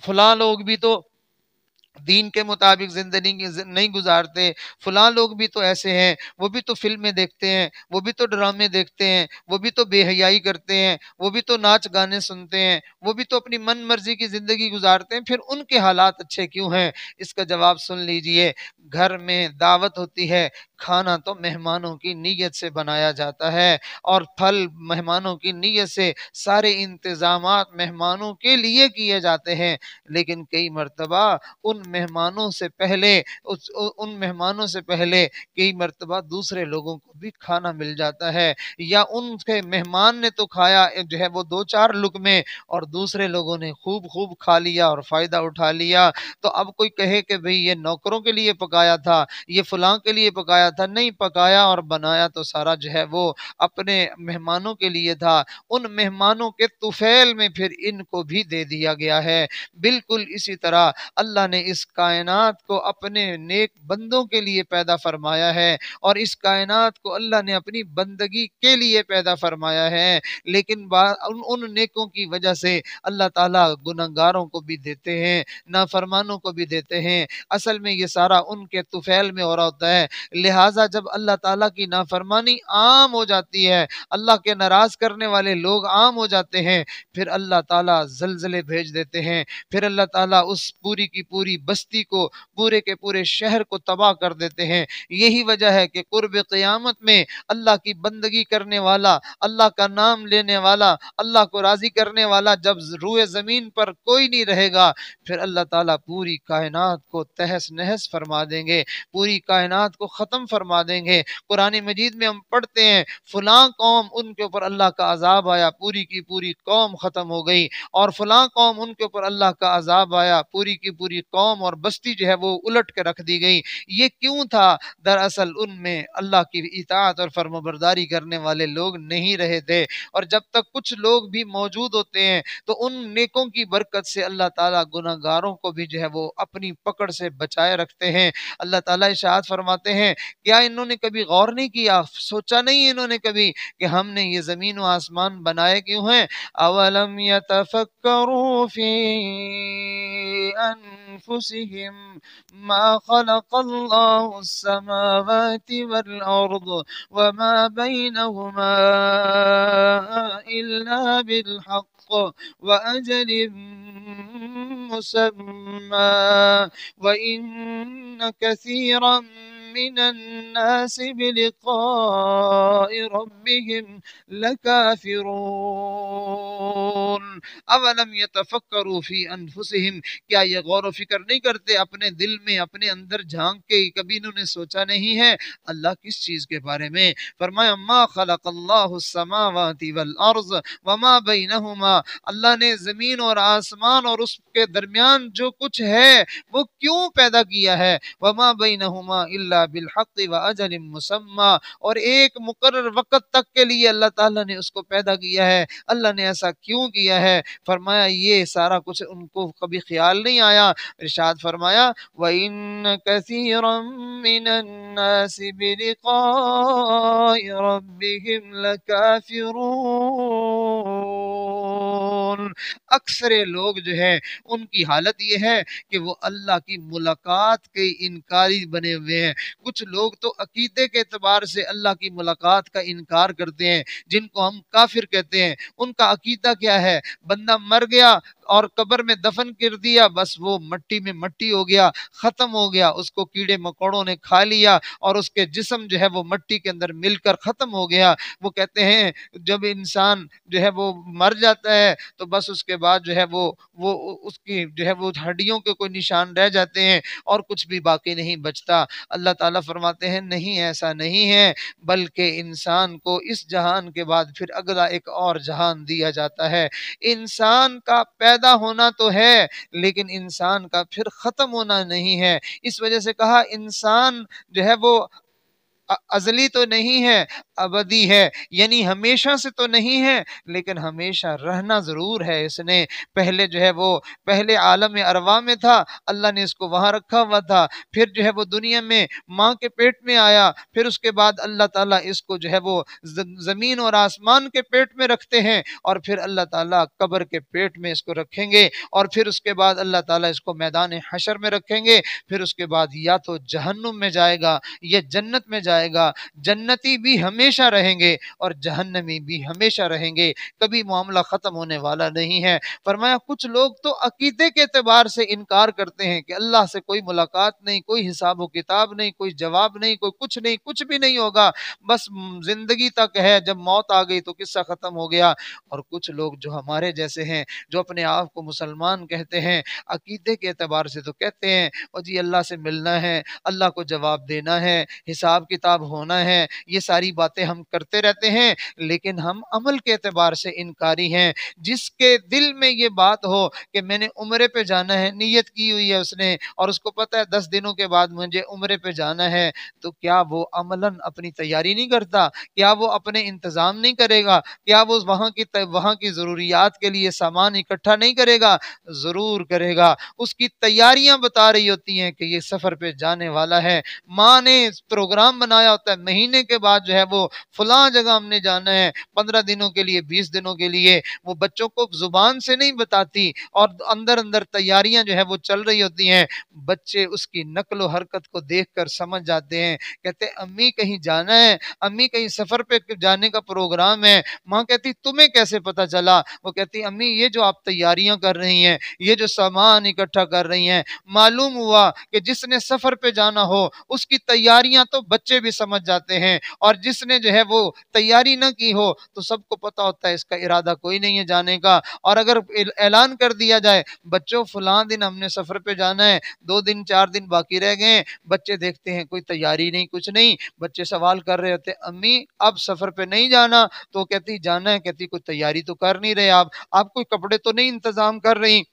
फलां लोग भी तो दीन के मुताबिक ज़िंदगी नहीं गुजारते फलां लोग भी तो ऐसे हैं वो भी तो फिल्में देखते हैं वो भी तो ड्रामे देखते हैं वो भी तो बेहयाई करते हैं वो भी तो नाच गाने सुनते हैं वो भी तो अपनी मन मर्जी की ज़िंदगी गुजारते हैं फिर उनके हालात अच्छे क्यों हैं इसका जवाब सुन लीजिए घर में दावत होती है खाना तो मेहमानों की नीयत से बनाया जाता है और फल मेहमानों की नीयत से सारे इंतज़ाम मेहमानों के लिए किए जाते हैं लेकिन कई मरतबा उन मेहमानों से पहले उस उन मेहमानों से पहले कई मरतबा दूसरे लोगों को भी खाना मिल जाता है या उनके मेहमान ने तो खाया जो है वो दो चार लुक में और दूसरे लोगों ने खूब खूब खा लिया और फ़ायदा उठा लिया तो अब कोई कहे कि भाई ये नौकरों के लिए पकाया था ये फलां के लिए पकाया था नहीं पकाया और बनाया तो सारा जो है वो अपने मेहमानों के लिए था उन मेहमानों के तुफैल में फिर इनको भी दे दिया गया है बिल्कुल इसी तरह अल्लाह ने इस कायनात को अपने नेक बंदों के लिए पैदा फरमाया है और इस कायनात को अल्लाह ने अपनी बंदगी के लिए पैदा फरमाया है लेकिन उन, उन नेकों की वजह से अल्लाह ताला गुनागारों को भी देते हैं नाफरमानों को भी देते हैं असल में ये सारा उनके तुफैल में हो रहा होता है लिहाजा जब अल्लाह ताला की नाफरमानी आम हो जाती है अल्लाह के नाराज़ करने वाले लोग आम हो जाते हैं फिर अल्लाह ताला जलजले भेज देते हैं फिर अल्लाह ताला उस पूरी की पूरी पूरी बस्ती को पूरे के पूरे शहर को तबाह कर देते हैं यही वजह है कि कुर्ब क़यामत में अल्लाह की बंदगी करने वाला अल्लाह का नाम लेने वाला अल्लाह को राज़ी करने वाला जब रूए ज़मीन पर कोई नहीं रहेगा फिर अल्लाह ताला पूरी कायनात को तहस नहस फरमा देंगे पूरी कायनात को ख़त्म फरमा देंगे कुरान मजीद में हम पढ़ते हैं फलां कौम उनके ऊपर अल्लाह का अजाब आया पूरी की पूरी कौम ख़त्म हो गई और फलां कौम उनके ऊपर अल्लाह का अजाब आया पूरी की पूरी कौम कौम और बस्ती जो है वो उलट के रख दी गई ये क्यों था दरअसल उनमें अल्लाह की इतात और फर्मबरदारी करने वाले लोग नहीं रहे थे और जब तक कुछ लोग भी मौजूद होते हैं तो उन नेकों की बरकत से अल्लाह ताला गुनागारों को भी जो है वो अपनी पकड़ से बचाए रखते हैं अल्लाह ताला इशात फरमाते हैं क्या इन्होंने कभी गौर नहीं किया सोचा नहीं इन्होंने कभी कि हमने ये ज़मीन व आसमान बनाए क्यों हैं अवलम यतफक्करू फी أنفسهم ما خلق الله السماوات والأرض وما بينهما إلا بالحق وأجل مسمى وإن كثيرا من الناس بلقاء ربهم لكافرون अवलम ये तफक्करू फी अनफुसहिम क्या ये गौर फिक्र नहीं करते अपने दिल में अपने अंदर झांक के कभी इन्होंने सोचा नहीं है अल्लाह किस चीज़ के बारे में फरमाया अम्मा खलक अल्लाहमावती अर्ज़ वमा बैनहुमा अल्लाह ने ज़मीन और आसमान और उसके दरमियान जो कुछ है वो क्यों पैदा किया है वमा बैनहुमा इल्ला बिलहक़ व अजल मुसम्मा और एक मुकर वक़्त तक के लिए अल्लाह ताला ने उसको पैदा किया है अल्लाह ने ऐसा क्यों किया है फरमाया ये सारा कुछ उनको कभी ख्याल नहीं आया इरशाद फरमाया व इन कसीरमिन अक्सर लोग जो है उनकी हालत ये है कि वो अल्लाह की मुलाकात के इनकारी बने हुए हैं कुछ लोग तो अकीदे के अतबार से अल्लाह की मुलाकात का इनकार करते हैं जिनको हम काफिर कहते हैं उनका अकीदा क्या है बंदा मर गया और कब्र में दफन कर दिया बस वो मट्टी में मट्टी हो गया ख़त्म हो गया उसको कीड़े मकोड़ों ने खा लिया और उसके जिसम जो है वो मट्टी के अंदर मिलकर ख़त्म हो गया वो कहते हैं जब इंसान जो है वो मर जाता है तो बस उसके बाद जो है वो वो उसकी जो है वो हड्डियों के कोई निशान रह जाते हैं और कुछ भी बाकी नहीं बचता अल्लाह ताला फरमाते हैं नहीं ऐसा नहीं है बल्कि इंसान को इस जहान के बाद फिर अगला एक और जहान दिया जाता है इंसान का पैदा पैदा होना तो है लेकिन इंसान का फिर ख़त्म होना नहीं है इस वजह से कहा इंसान जो है वो अजली तो नहीं है अबदी है यानी हमेशा से तो नहीं है लेकिन हमेशा रहना ज़रूर है इसने पहले जो है वो पहले आलम अरवा में था अल्लाह ने इसको वहाँ रखा हुआ था फिर जो है वो दुनिया में माँ के पेट में आया फिर उसके बाद अल्लाह ताला इसको जो है वो ज़मीन और आसमान के पेट में रखते हैं और फिर अल्लाह ताला कब्र के पेट में इसको रखेंगे और फिर उसके बाद अल्लाह ताला इसको मैदान हशर में रखेंगे फिर उसके बाद या तो जहन्नुम में जाएगा या जन्नत में जाएगा जाएगा जन्नती भी हमेशा रहेंगे और जहन्नमी भी हमेशा रहेंगे कभी मामला ख़त्म होने वाला नहीं है फरमाया कुछ लोग तो अकीदे के अतबार से इनकार करते हैं कि अल्लाह से कोई मुलाकात नहीं कोई हिसाब किताब नहीं कोई जवाब नहीं कोई कुछ नहीं कुछ भी नहीं होगा बस ज़िंदगी तक है जब मौत आ गई तो किस्सा ख़त्म हो गया और कुछ लोग जो हमारे जैसे हैं जो अपने आप को मुसलमान कहते हैं अकीदे के अतबार से तो कहते हैं और जी अल्लाह से मिलना है अल्लाह को जवाब देना है हिसाब किताब खिताब होना है ये सारी बातें हम करते रहते हैं लेकिन हम अमल के अतबार से इनकारी हैं जिसके दिल में ये बात हो कि मैंने उम्र पे जाना है नीयत की हुई है उसने और उसको पता है दस दिनों के बाद मुझे उम्र पर जाना है तो क्या वो अमला अपनी तैयारी नहीं करता क्या वो अपने इंतज़ाम नहीं करेगा क्या वो वहाँ की वहाँ की ज़रूरियात के लिए सामान इकट्ठा नहीं करेगा ज़रूर करेगा उसकी तैयारियाँ बता रही होती हैं कि ये सफ़र पर जाने वाला है माँ ने प्रोग्राम बना बनाया होता है महीने के बाद जो है वो फला जगह हमने जाना है पंद्रह दिनों के लिए बीस दिनों के लिए वो बच्चों को जुबान से नहीं बताती और अंदर अंदर तैयारियां जो है वो चल रही होती हैं बच्चे उसकी नकल हरकत को देख कर समझ जाते हैं कहते अम्मी कहीं जाना है अम्मी कहीं सफ़र पे जाने का प्रोग्राम है माँ कहती तुम्हें कैसे पता चला वो कहती अम्मी ये जो आप तैयारियां कर रही हैं ये जो सामान इकट्ठा कर रही हैं मालूम हुआ कि जिसने सफ़र पे जाना हो उसकी तैयारियां तो बच्चे भी समझ जाते हैं और जिसने जो है वो तैयारी ना की हो तो सबको पता होता है इसका इरादा कोई नहीं है जाने का और अगर ऐलान कर दिया जाए बच्चों फलां दिन हमने सफ़र पे जाना है दो दिन चार दिन बाकी रह गए बच्चे देखते हैं कोई तैयारी नहीं कुछ नहीं बच्चे सवाल कर रहे होते अम्मी अब सफ़र पे नहीं जाना तो कहती जाना है कहती कोई तैयारी तो कर नहीं रहे आप आप कोई कपड़े तो नहीं इंतज़ाम कर रही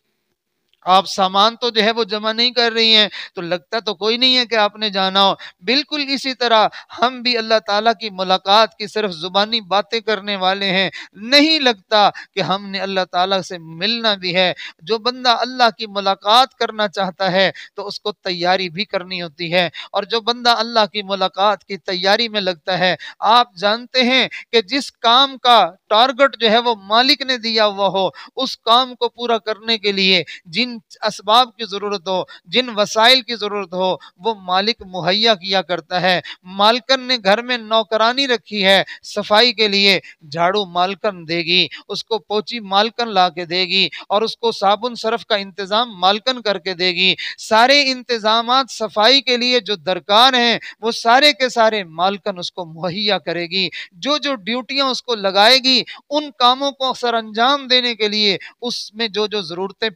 आप सामान तो जो है वो जमा नहीं कर रही हैं तो लगता तो कोई नहीं है कि आपने जाना हो बिल्कुल इसी तरह हम भी अल्लाह ताला की मुलाकात की सिर्फ ज़ुबानी बातें करने वाले हैं नहीं लगता कि हमने अल्लाह ताला से मिलना भी है जो बंदा अल्लाह की मुलाकात करना चाहता है तो उसको तैयारी भी करनी होती है और जो बंदा अल्लाह की मुलाकात की तैयारी में लगता है आप जानते हैं कि जिस काम का टारगेट जो है वो मालिक ने दिया हुआ हो उस काम को पूरा करने के लिए जिन असबाब की ज़रूरत हो जिन वसाइल की ज़रूरत हो वो मालिक मुहैया किया करता है मालकन ने घर में नौकरानी रखी है सफाई के लिए झाड़ू मालकन देगी उसको पोची मालकन ला के देगी और उसको साबुन सरफ का इंतज़ाम मालकन करके देगी सारे इंतज़ाम सफाई के लिए जो दरकार हैं वो सारे के सारे मालकन उसको मुहैया करेगी जो जो ड्यूटियाँ उसको लगाएगी उन कामों को सर अंजाम देने के लिए उसमें जो जो ज़रूरतें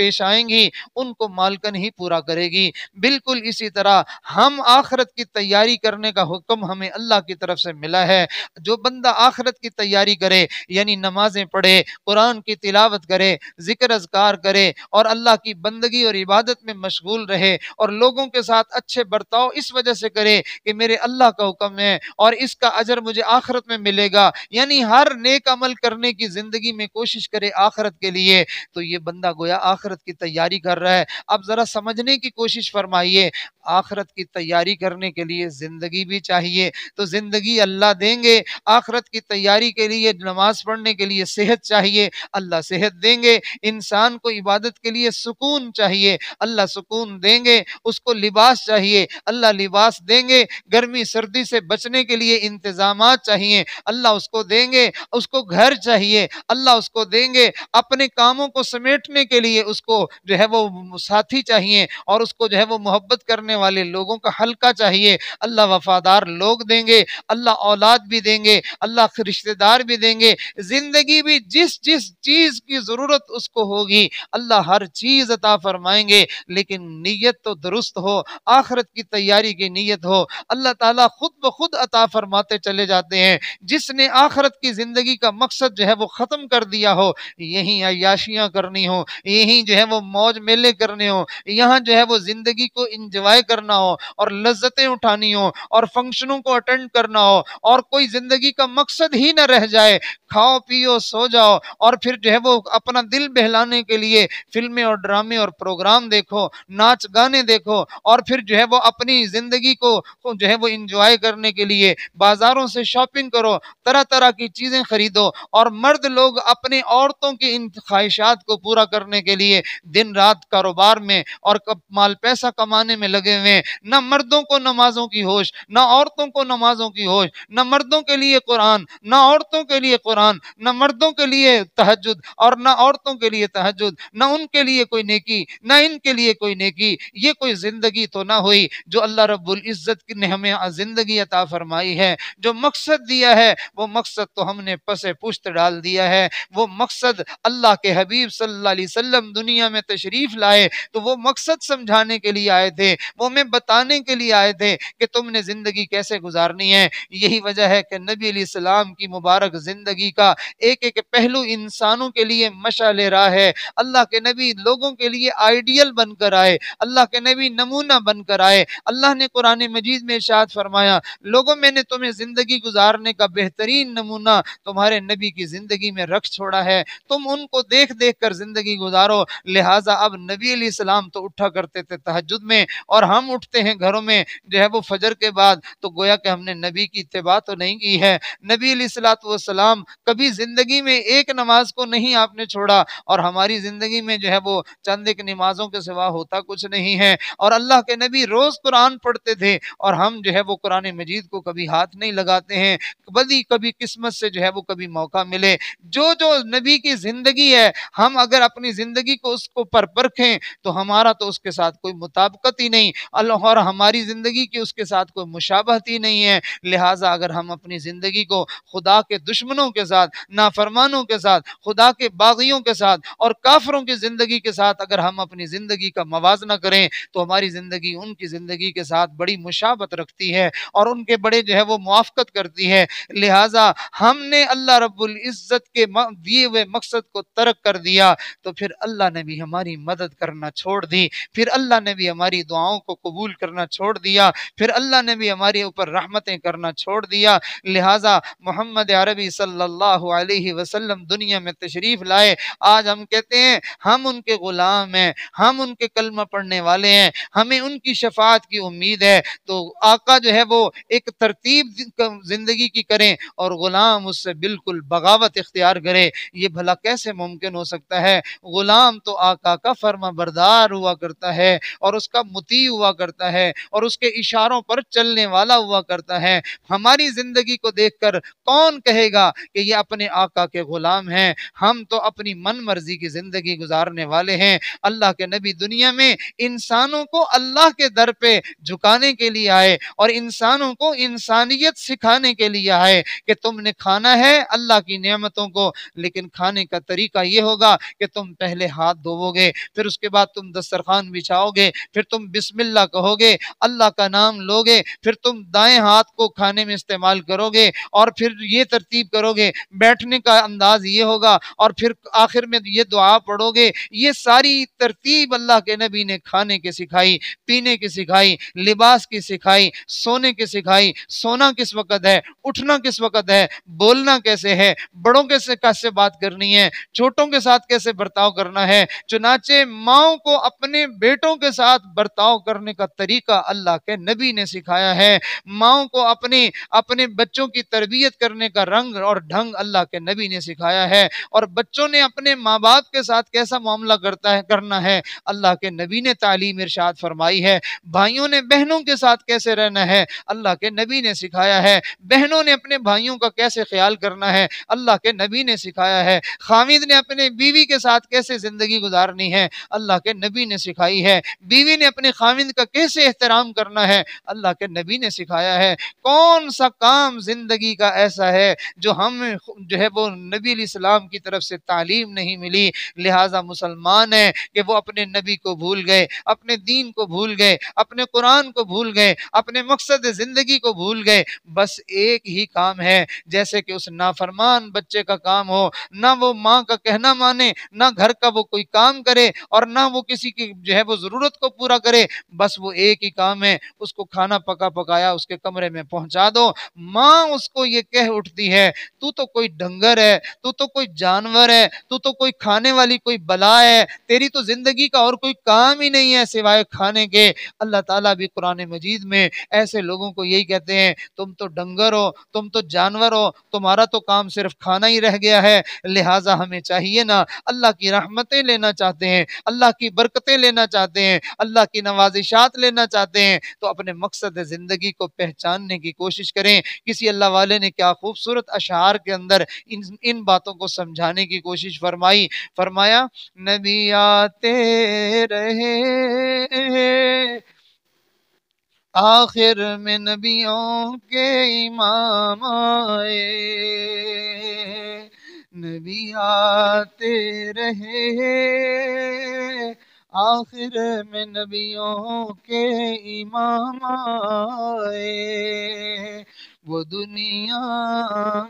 पेश आएंगी उनको मालकन ही पूरा करेगी बिल्कुल इसी तरह हम आखरत की तैयारी करने का हुक्म हमें अल्लाह की तरफ से मिला है जो बंदा आखरत की तैयारी करे यानी नमाजें पढ़े कुरान की तिलावत करे जिक्र अजकार करे और अल्लाह की बंदगी और इबादत में मशगूल रहे और लोगों के साथ अच्छे बर्ताव इस वजह से करे कि मेरे अल्लाह का हुक्म है और इसका अजर मुझे आखरत में मिलेगा यानी हर नेक अमल करने की ज़िंदगी में कोशिश करे आखरत के लिए तो ये बंदा गोया आखरत आखरत की तैयारी कर रहा है अब ज़रा समझने की कोशिश फरमाइए आखरत की तैयारी करने के लिए ज़िंदगी भी चाहिए तो ज़िंदगी अल्लाह देंगे आखरत की तैयारी के लिए नमाज पढ़ने के लिए सेहत चाहिए अल्लाह सेहत देंगे इंसान को इबादत के लिए सुकून चाहिए अल्लाह सुकून देंगे उसको लिबास चाहिए अल्लाह लिबास देंगे गर्मी सर्दी से बचने के लिए इंतज़ाम चाहिए अल्लाह उसको देंगे उसको घर चाहिए अल्लाह उसको देंगे अपने कामों को समेटने के लिए उस उसको जो है वो साथी चाहिए और उसको जो है वो मोहब्बत करने वाले लोगों का हल्का चाहिए अल्लाह वफादार लोग देंगे अल्लाह औलाद भी देंगे अल्लाह रिश्तेदार भी देंगे ज़िंदगी भी जिस जिस चीज़ की ज़रूरत उसको होगी अल्लाह हर चीज़ अता फरमाएंगे लेकिन नीयत तो दुरुस्त हो आखरत की तैयारी की नीयत हो अल्लाह ताला खुद ब खुद अता फरमाते चले जाते हैं जिसने आखरत की ज़िंदगी का मकसद जो है वो ख़त्म कर दिया हो यहीं अयाशियाँ करनी हो यहीं कहीं जो है वो मौज मेले करने हो यहाँ जो है वो ज़िंदगी को इंजॉय करना हो और लज्जतें उठानी हो और फंक्शनों को अटेंड करना हो और कोई ज़िंदगी का मकसद ही ना रह जाए खाओ पियो सो जाओ और फिर जो है वो अपना दिल बहलाने के लिए फिल्में और ड्रामे और प्रोग्राम देखो नाच गाने देखो और फिर जो है वो अपनी ज़िंदगी को जो है वो इंजॉय करने के लिए बाज़ारों से शॉपिंग करो तरह तरह की चीज़ें खरीदो और मर्द लोग अपने औरतों की इन ख्वाहिशात को पूरा करने के लिए लिए दिन रात कारोबार में और माल पैसा कमाने में लगे हुए हैं न मर्दों को नमाजों की होश न औरतों को नमाजों की होश न मर्दों के लिए कुरान न औरतों के लिए कुरान न मर्दों के लिए तहजद और न औरतों के लिए तहजद न उनके लिए कोई नेकी न इनके लिए कोई नेकी ये कोई ज़िंदगी तो ना हुई जो अल्लाह रब्बुल इज़्ज़त ने हमें ज़िंदगी अता फरमाई है जो मकसद दिया है वो मकसद तो हमने पसे पुश्त डाल दिया है वो मकसद अल्लाह के हबीब सल्ला वसम दुनिया में तशरीफ़ लाए तो वो मकसद समझाने के लिए आए थे वो हमें बताने के लिए आए थे कि तुमने ज़िंदगी कैसे गुजारनी है यही वजह है कि नबी सलाम की मुबारक ज़िंदगी का एक एक पहलू इंसानों के लिए मशा ले रहा है अल्लाह के नबी लोगों के लिए आइडियल बनकर आए अल्लाह के नबी नमूना बनकर आए अल्लाह ने कुरान मजीद में इशाद फरमाया लोगों मैंने तुम्हें ज़िंदगी गुजारने का बेहतरीन नमूना तुम्हारे नबी की ज़िंदगी में रख छोड़ा है तुम उनको देख देख कर ज़िंदगी गुजारो लिहाजा अब नबी सलाम तो उठा करते थे तहजद में और हम उठते हैं घरों में जो है वो फजर के बाद तो गोया कि हमने नबी की इतबा तो नहीं की है नबी सलाम कभी ज़िंदगी में एक नमाज को नहीं आपने छोड़ा और हमारी ज़िंदगी में जो है वो चंद एक नमाजों के सिवा होता कुछ नहीं है और अल्लाह के नबी रोज़ कुरान पढ़ते थे और हम जो है वो कुरान मजीद को कभी हाथ नहीं लगाते हैं बदी कभी किस्मत से जो है वो कभी मौका मिले जो जो नबी की ज़िंदगी है हम अगर अपनी ज़िंदगी को उसको पर परखें तो हमारा तो उसके साथ कोई मुताबकत ही नहीं और हमारी ज़िंदगी की उसके साथ कोई मुशाबहत ही नहीं है लिहाजा अगर हम अपनी ज़िंदगी को खुदा के दुश्मनों के साथ नाफरमानों के साथ खुदा के बागियों के साथ और काफरों की ज़िंदगी के साथ अगर हम अपनी ज़िंदगी का मवाजना करें तो हमारी ज़िंदगी उनकी ज़िंदगी के साथ बड़ी मुशाबत रखती है और उनके बड़े जो है वो मुआफ़त करती है लिहाजा हमने अल्लाह रब्ज़त के दिए हुए मकसद को तर्क कर दिया तो फिर अल्लाह अल्लाह ने भी हमारी मदद करना छोड़ दी फिर अल्लाह ने भी हमारी दुआओं को कबूल करना छोड़ दिया फिर अल्लाह ने भी हमारे ऊपर रहमतें करना छोड़ दिया लिहाजा मोहम्मद अरबी सल्लल्लाहु अलैहि वसल्लम दुनिया में तशरीफ़ लाए आज हम कहते हैं हम उनके ग़ुलाम हैं हम उनके कलमा पढ़ने वाले हैं हमें उनकी शफात की उम्मीद है तो आका जो है वो एक तरतीब ज़िंदगी की करें और ग़ुलाम उससे बिल्कुल बगावत इख्तियार करें ये भला कैसे मुमकिन हो सकता है ग़ुलाम तो आका का फर्मा बरदार हुआ करता है और उसका मुती हुआ करता है और उसके इशारों पर चलने वाला हुआ करता है हमारी ज़िंदगी को देखकर कौन कहेगा कि ये अपने आका के ग़ुलाम हैं हम तो अपनी मन मर्ज़ी की ज़िंदगी गुजारने वाले हैं अल्लाह के नबी दुनिया में इंसानों को अल्लाह के दर पे झुकाने के लिए आए और इंसानों को इंसानियत सिखाने के लिए आए कि तुमने खाना है अल्लाह की नियमतों को लेकिन खाने का तरीका ये होगा कि तुम पहले हाथ हाथ धोवोगे फिर उसके बाद तुम दस्तरखान बिछाओगे फिर तुम बिस्मिल्ला कहोगे अल्लाह का नाम लोगे फिर तुम दाएं हाथ को खाने में इस्तेमाल करोगे और फिर ये तरतीब करोगे बैठने का अंदाज ये होगा और फिर आखिर में ये दुआ पढ़ोगे ये सारी तरतीब अल्लाह के नबी ने खाने की सिखाई पीने की सिखाई लिबास की सिखाई सोने की सिखाई सोना किस वक्त है उठना किस वक्त है बोलना कैसे है बड़ों के से कैसे बात करनी है छोटों के साथ कैसे बर्ताव करना है है चुनाचे माओ को अपने बेटों के साथ बर्ताव करने का तरीका अल्लाह के नबी ने सिखाया है माओ को अपने अपने बच्चों की तरबियत करने का रंग और ढंग अल्लाह के नबी ने सिखाया है और बच्चों ने अपने माँ बाप के साथ कैसा मामला करता है करना है अल्लाह के नबी ने तालीम इरशाद फरमाई है भाइयों ने बहनों के साथ कैसे रहना है अल्लाह के नबी ने सिखाया है बहनों ने अपने भाइयों का कैसे ख्याल करना है अल्लाह के नबी ने सिखाया है खामिद ने अपने बीवी के साथ कैसे जिंदगी ज़िंदगी गुजारनी है अल्लाह के नबी ने सिखाई है बीवी ने अपने खाविंद का कैसे एहतराम करना है अल्लाह के नबी ने सिखाया है कौन सा काम ज़िंदगी का ऐसा है जो हम जो है वो नबी इस्लाम की तरफ से तालीम नहीं मिली लिहाजा मुसलमान है कि वो अपने नबी को भूल गए अपने दीन को भूल गए अपने कुरान को भूल गए अपने मकसद ज़िंदगी को भूल गए बस एक ही काम है जैसे कि उस नाफरमान बच्चे का काम हो ना वो माँ का कहना माने ना घर का वो कोई काम करे और ना वो किसी की जो है वो ज़रूरत को पूरा करे बस वो एक ही काम है उसको खाना पका पकाया उसके कमरे में पहुंचा दो माँ उसको ये कह उठती है तू तो कोई डंगर है तू तो कोई जानवर है तू तो कोई खाने वाली कोई बला है तेरी तो ज़िंदगी का और कोई काम ही नहीं है सिवाय खाने के अल्लाह ताला भी कुरान मजीद में ऐसे लोगों को यही कहते हैं तुम तो डंगर हो तुम तो जानवर हो तुम्हारा तो काम सिर्फ खाना ही रह गया है लिहाजा हमें चाहिए ना अल्लाह की रहमतें नेमतें लेना चाहते हैं अल्लाह की बरकतें लेना चाहते हैं अल्लाह की नवाजिशात लेना चाहते हैं तो अपने मकसद ज़िंदगी को पहचानने की कोशिश करें किसी अल्लाह वाले ने क्या खूबसूरत अशार के अंदर इन इन बातों को समझाने की कोशिश फरमाई फरमाया नबी आते रहे आखिर में नबियों के इमाम आए नबी आते रहे आखिर में नबियों के इमाम आए वो दुनिया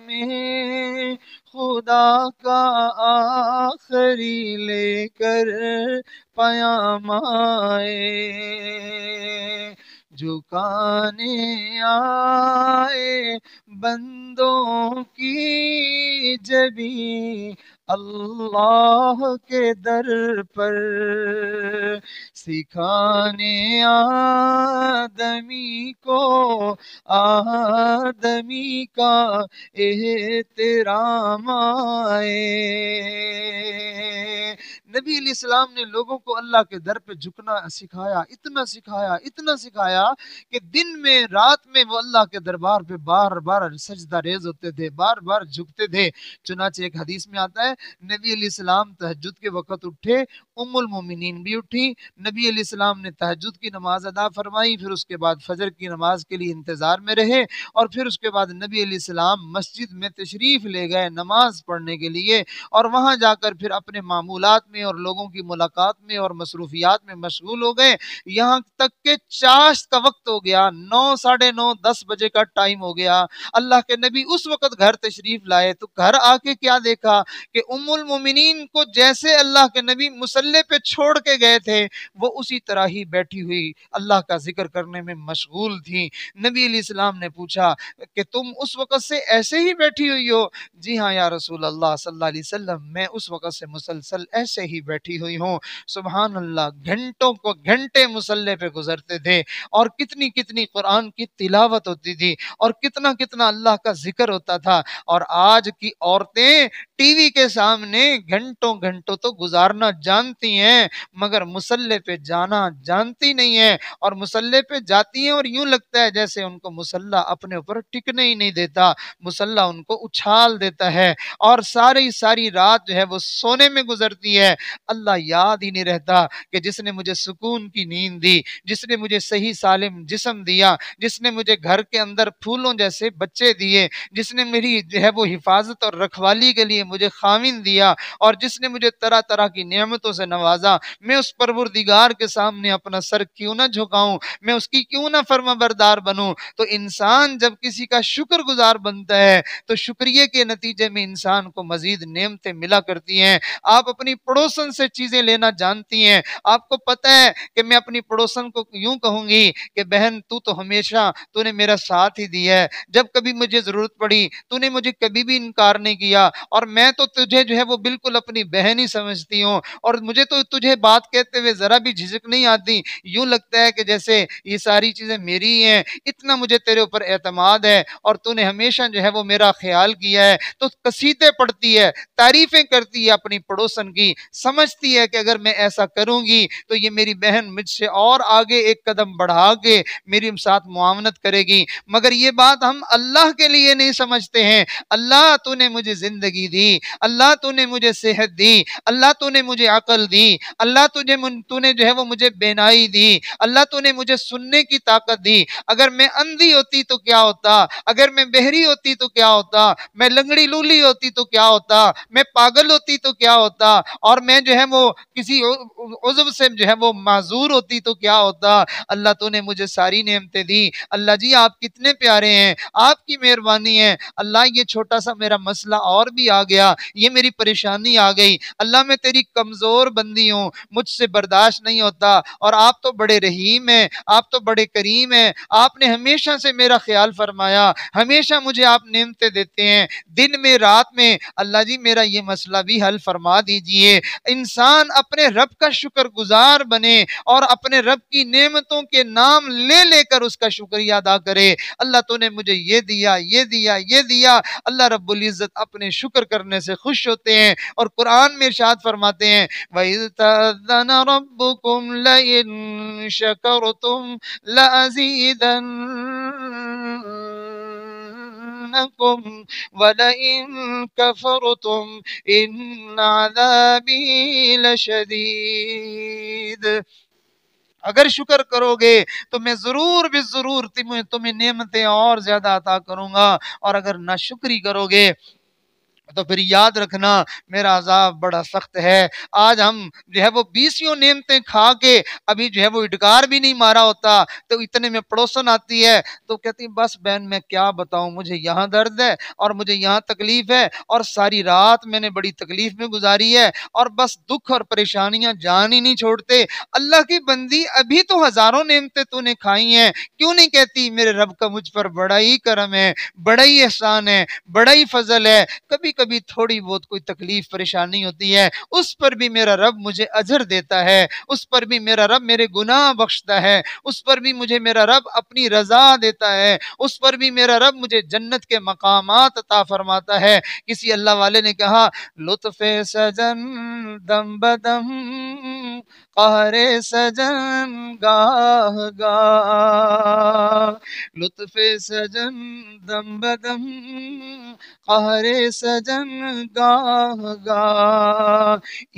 में खुदा का आखरी लेकर पयाम आए झुकाने आए बंदों की जबी अल्लाह के दर पर सिखाने आदमी को आदमी का एहतराम आए नबी इस्लाम ने लोगों को अल्लाह के दर पे झुकना सिखाया इतना सिखाया इतना सिखाया कि दिन में रात में वो अल्लाह के दरबार पे बार बार सजदा रेज होते थे बार बार झुकते थे चुनाचे एक हदीस में आता है नबी सलाम तहजद के वक़्त उठे उमुल मोमिन भी उठी नबी इस्लाम ने तहजद की नमाज अदा फरमाई फिर उसके बाद फजर की नमाज के लिए इंतज़ार में रहे और फिर उसके बाद नबी सलाम मस्जिद में तशरीफ़ ले गए नमाज पढ़ने के लिए और वहाँ जाकर फिर अपने मामूलत में में और लोगों की मुलाकात में और मसरूफियात में मशगूल हो गए यहाँ तक के चाश का वक्त हो गया नौ साढ़े नौ दस बजे का टाइम हो गया अल्लाह के नबी उस वक़्त घर तशरीफ़ लाए तो घर आके क्या देखा कि उमुलमिन को जैसे अल्लाह के नबी मुसल्ले पे छोड़ के गए थे वो उसी तरह ही बैठी हुई अल्लाह का जिक्र करने में मशगूल थी नबी इस्लाम ने पूछा कि तुम उस वक़्त से ऐसे ही बैठी हुई हो जी हाँ या रसूल अल्लाह सल्लल्लाहु अलैहि वसल्लम मैं उस वक़्त से मुसलसल ऐसे ही बैठी हुई हों सुबहान अल्लाह घंटों को घंटे मुसल्ले पे गुजरते थे और कितनी कितनी कुरान की तिलावत होती थी और कितना कितना अल्लाह का जिक्र होता था और आज की औरतें टीवी के सामने घंटों घंटों तो गुजारना जानती हैं मगर मुसल्ले पे जाना जानती नहीं है और मुसल्ले पे जाती हैं और यूं लगता है जैसे उनको मुसल्ला अपने ऊपर टिकने ही नहीं देता मुसल्ला उनको उछाल देता है और सारी सारी रात जो है वो सोने में गुजरती है अल्लाह याद ही नहीं रहता कि जिसने मुझे सुकून की नींद दी जिसने मुझे सही सालिम जिसम दिया जिसने मुझे घर के अंदर फूलों जैसे बच्चे दिए जिसने मेरी जो है वो हिफाजत और रखवाली के लिए मुझे खामिन दिया और जिसने मुझे तरह तरह की नियमतों से नवाजा मैं उस परवरदिगार के सामने अपना सर क्यों ना झुकाऊं मैं उसकी क्यों ना फर्माबरदार बनूँ तो इंसान जब किसी का शुक्र गुजार बनता है तो शुक्रिया के नतीजे में इंसान को मजीद नियमतें मिला करती हैं आप अपनी पड़ोस पड़ोसन से चीजें लेना जानती हैं आपको पता है कि मैं अपनी पड़ोसन को यूं कहूंगी कि बहन तू तो हमेशा तूने मेरा साथ ही दिया है जब कभी मुझे जरूरत पड़ी तूने मुझे कभी भी इनकार नहीं किया और मैं तो तुझे जो है वो बिल्कुल अपनी बहन ही समझती हूँ और मुझे तो तुझे बात कहते हुए जरा भी झिझक नहीं आती यूं लगता है कि जैसे ये सारी चीजें मेरी ही हैं इतना मुझे तेरे ऊपर एतमाद है और तूने हमेशा जो है वो मेरा ख्याल किया है तो कसीदे पढ़ती है तारीफें करती है अपनी पड़ोसन की समझती है कि अगर मैं ऐसा करूंगी तो ये मेरी बहन मुझसे और आगे एक कदम बढ़ा के मेरी साथ मुआवनत करेगी मगर ये बात हम अल्लाह के लिए नहीं समझते हैं अल्लाह तूने मुझे ज़िंदगी दी अल्लाह तूने मुझे सेहत दी अल्लाह तूने मुझे अकल दी अल्लाह तुझे तूने जो है वो मुझे बेनाई दी अल्लाह तूने मुझे सुनने की ताकत दी अगर मैं अंधी होती तो क्या होता अगर मैं बहरी होती तो क्या होता मैं लंगड़ी लूली होती तो क्या होता मैं पागल होती तो क्या होता और और मैं जो है वो किसी उजब से जो है वो माजूर होती तो क्या होता अल्लाह तो ने मुझे सारी नियमतें दी अल्लाह जी आप कितने प्यारे हैं आपकी मेहरबानी है अल्लाह ये छोटा सा मेरा मसला और भी आ गया ये मेरी परेशानी आ गई अल्लाह मैं तेरी कमज़ोर बंदी हूँ मुझसे बर्दाश्त नहीं होता और आप तो बड़े रहीम हैं आप तो बड़े करीम हैं आपने हमेशा से मेरा ख्याल फरमाया हमेशा मुझे आप नियमते देते हैं दिन में रात में अल्लाह जी मेरा ये मसला भी हल फरमा दीजिए इंसान अपने रब का शुक्रगुजार बने और अपने रब की नेमतों के नाम ले लेकर उसका शुक्रिया अदा करे अल्लाह तो ने मुझे ये दिया ये दिया ये दिया अल्लाह रब्ज़त अपने शुक्र करने से खुश होते हैं और कुरान में इर्शाद फरमाते हैं वही لكم ولئن كفرتم إن عذابي لشديد अगर शुक्र करोगे तो मैं ज़रूर भी ज़रूर तुम्हें तुम्हें नेमतें और ज़्यादा अता करूँगा और अगर ना शुक्री करोगे तो फिर याद रखना मेरा अजाब बड़ा सख्त है आज हम जो है वो बीसियों नियमतें खा के अभी जो है वो इटकार भी नहीं मारा होता तो इतने में पड़ोसन आती है तो कहती बस बहन मैं क्या बताऊँ मुझे यहाँ दर्द है और मुझे यहाँ तकलीफ़ है और सारी रात मैंने बड़ी तकलीफ़ में गुजारी है और बस दुख और परेशानियाँ जान ही नहीं छोड़ते अल्लाह की बंदी अभी तो हज़ारों नियमतें तूने खाई हैं क्यों नहीं कहती मेरे रब का मुझ पर बड़ा ही करम है बड़ा ही एहसान है बड़ा ही फजल है कभी कभी थोड़ी बहुत कोई तकलीफ परेशानी होती है उस पर भी मेरा रब मुझे अजर देता है उस पर भी मेरा रब मेरे गुनाह बख्शता है उस पर भी मुझे मेरा रब अपनी रजा देता है उस पर भी मेरा रब मुझे जन्नत के मकाम अता फरमाता है किसी अल्लाह वाले ने कहा लुत्फ़ सजन दम बदम अरे सजन गाह गा लुत्फ सजन दम बदम कहरे सजन गाह गा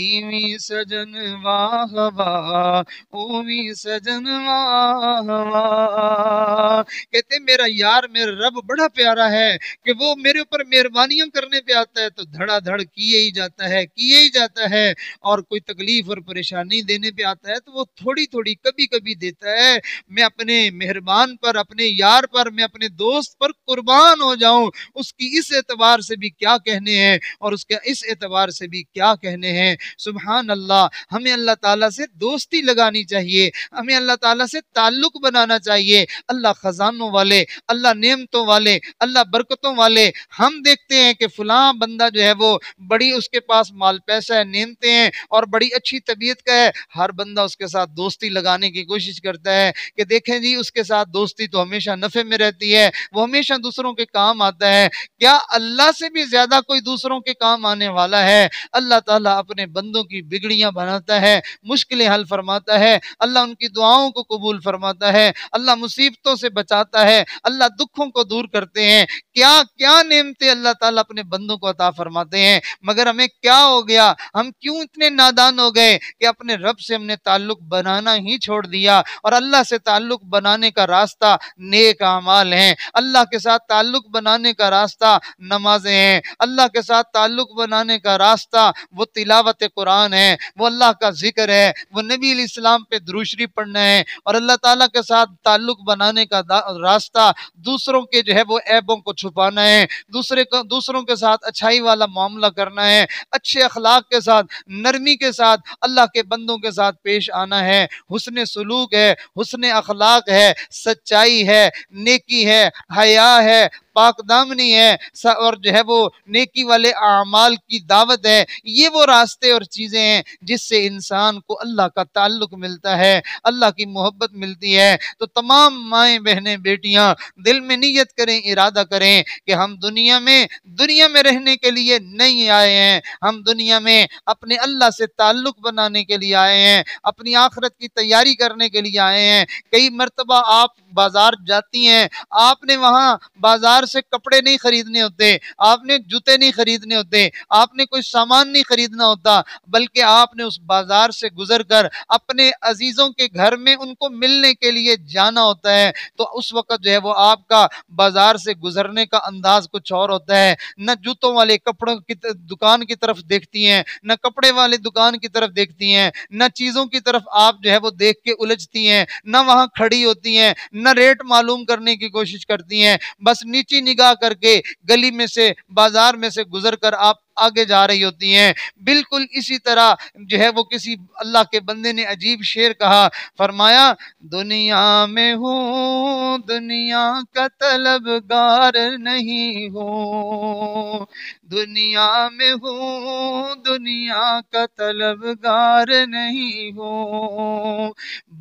इवी सजन वाह वाह ओवी सजन वाह वाह कहते मेरा यार मेरा रब बड़ा प्यारा है कि वो मेरे ऊपर मेहरबानियां करने पे आता है तो धड़ाधड़ किए ही जाता है किए ही जाता है और कोई तकलीफ और परेशानी देने पे आता है तो वो थोड़ी थोड़ी कभी कभी देता है मैं अपने मेहरबान पर अपने यार पर मैं अपने दोस्त पर कुर्बान हो जाऊं उसकी इस एतबार से भी क्या कहने हैं और उसके इस एतबार से भी क्या कहने हैं सुबहान अल्लाह हमें अल्लाह ताला से दोस्ती लगानी चाहिए हमें अल्लाह ताला से ताल्लुक़ बनाना चाहिए अल्लाह ख़जानों वाले अल्लाह नेमतों वाले अल्लाह बरकतों वाले हम देखते हैं कि फ़लाँ बंदा जो है वो बड़ी उसके पास माल पैसा है नेमते हैं और बड़ी अच्छी तबीयत का है हर बंदा उसके साथ दोस्ती लगाने की कोशिश करता है कि देखें जी उसके साथ दोस्ती तो हमेशा नफ़े में रहती है वो हमेशा दूसरों के काम आता है क्या अल्लाह से भी ज़्यादा कोई दूसरों के काम आने वाला है अल्लाह ताला अपने बंदों की बिगड़ियाँ बनाता है मुश्किलें हल फरमाता है अल्लाह उनकी दुआओं को कबूल फरमाता है अल्लाह मुसीबतों से बचाता है अल्लाह दुखों को दूर करते हैं क्या क्या नेमते अल्लाह ताला अपने बंदों को अता फरमाते हैं मगर हमें क्या हो गया हम क्यों इतने नादान हो गए कि अपने रब से हमने ताल्लुक बनाना ही छोड़ दिया और अल्लाह से ताल्लुक बनाने का रास्ता नेक अमाल हैं अल्लाह के साथ ताल्लुक बनाने का रास्ता नमाजें हैं अल्लाह के साथ ताल्लुक बनाने का रास्ता वो तिलावत कुरान है वो अल्लाह का जिक्र है वो नबी इस्लाम पे द्रूशरी पढ़ना है और अल्लाह ताला के साथ ताल्लुक बनाने का रास्ता दूसरों के जो है वो ऐबों को छुपाना है दूसरे को दूसरों के साथ अच्छाई वाला मामला करना है अच्छे अखलाक के साथ नरमी के साथ अल्लाह के बंदों के साथ पेश आना है हुसन सलूक है हुसन अखलाक है सच्चाई है नेकी है हया है पाकदामनी है और जो है वो नेकी वाले अमाल की दावत है ये वो रास्ते और चीज़ें हैं जिससे इंसान को अल्लाह का ताल्लुक मिलता है अल्लाह की मोहब्बत मिलती है तो तमाम माएँ बहनें बेटियाँ दिल में नीयत करें इरादा करें कि हम दुनिया में दुनिया में रहने के लिए नहीं आए हैं हम दुनिया में अपने अल्लाह से ताल्लुक बनाने के लिए आए हैं अपनी आखरत की तैयारी करने के लिए आए हैं कई मरतबा आप बाज़ार जाती हैं आपने वहाँ बाज़ार बाजार से कपड़े नहीं खरीदने होते आपने जूते नहीं खरीदने होते आपने कोई सामान नहीं खरीदना होता बल्कि आपने उस बाजार से गुजर कर अपने अजीज़ों के घर में उनको मिलने के लिए जाना होता है तो उस वक्त जो है वो आपका बाजार से गुजरने का अंदाज कुछ और होता है न जूतों वाले कपड़ों की दुकान की तरफ देखती हैं न कपड़े वाले दुकान की तरफ देखती हैं न चीज़ों की तरफ आप जो है वो देख के उलझती हैं न वहां खड़ी होती हैं न रेट मालूम करने की कोशिश करती हैं बस नीचे ऊंची निगाह करके गली में से बाजार में से गुजर कर आप आगे जा रही होती हैं बिल्कुल इसी तरह जो है वो किसी अल्लाह के बंदे ने अजीब शेर कहा फरमाया दुनिया में हूँ दुनिया का तलबगार नहीं हूँ दुनिया में हूँ दुनिया का तलबगार नहीं हूँ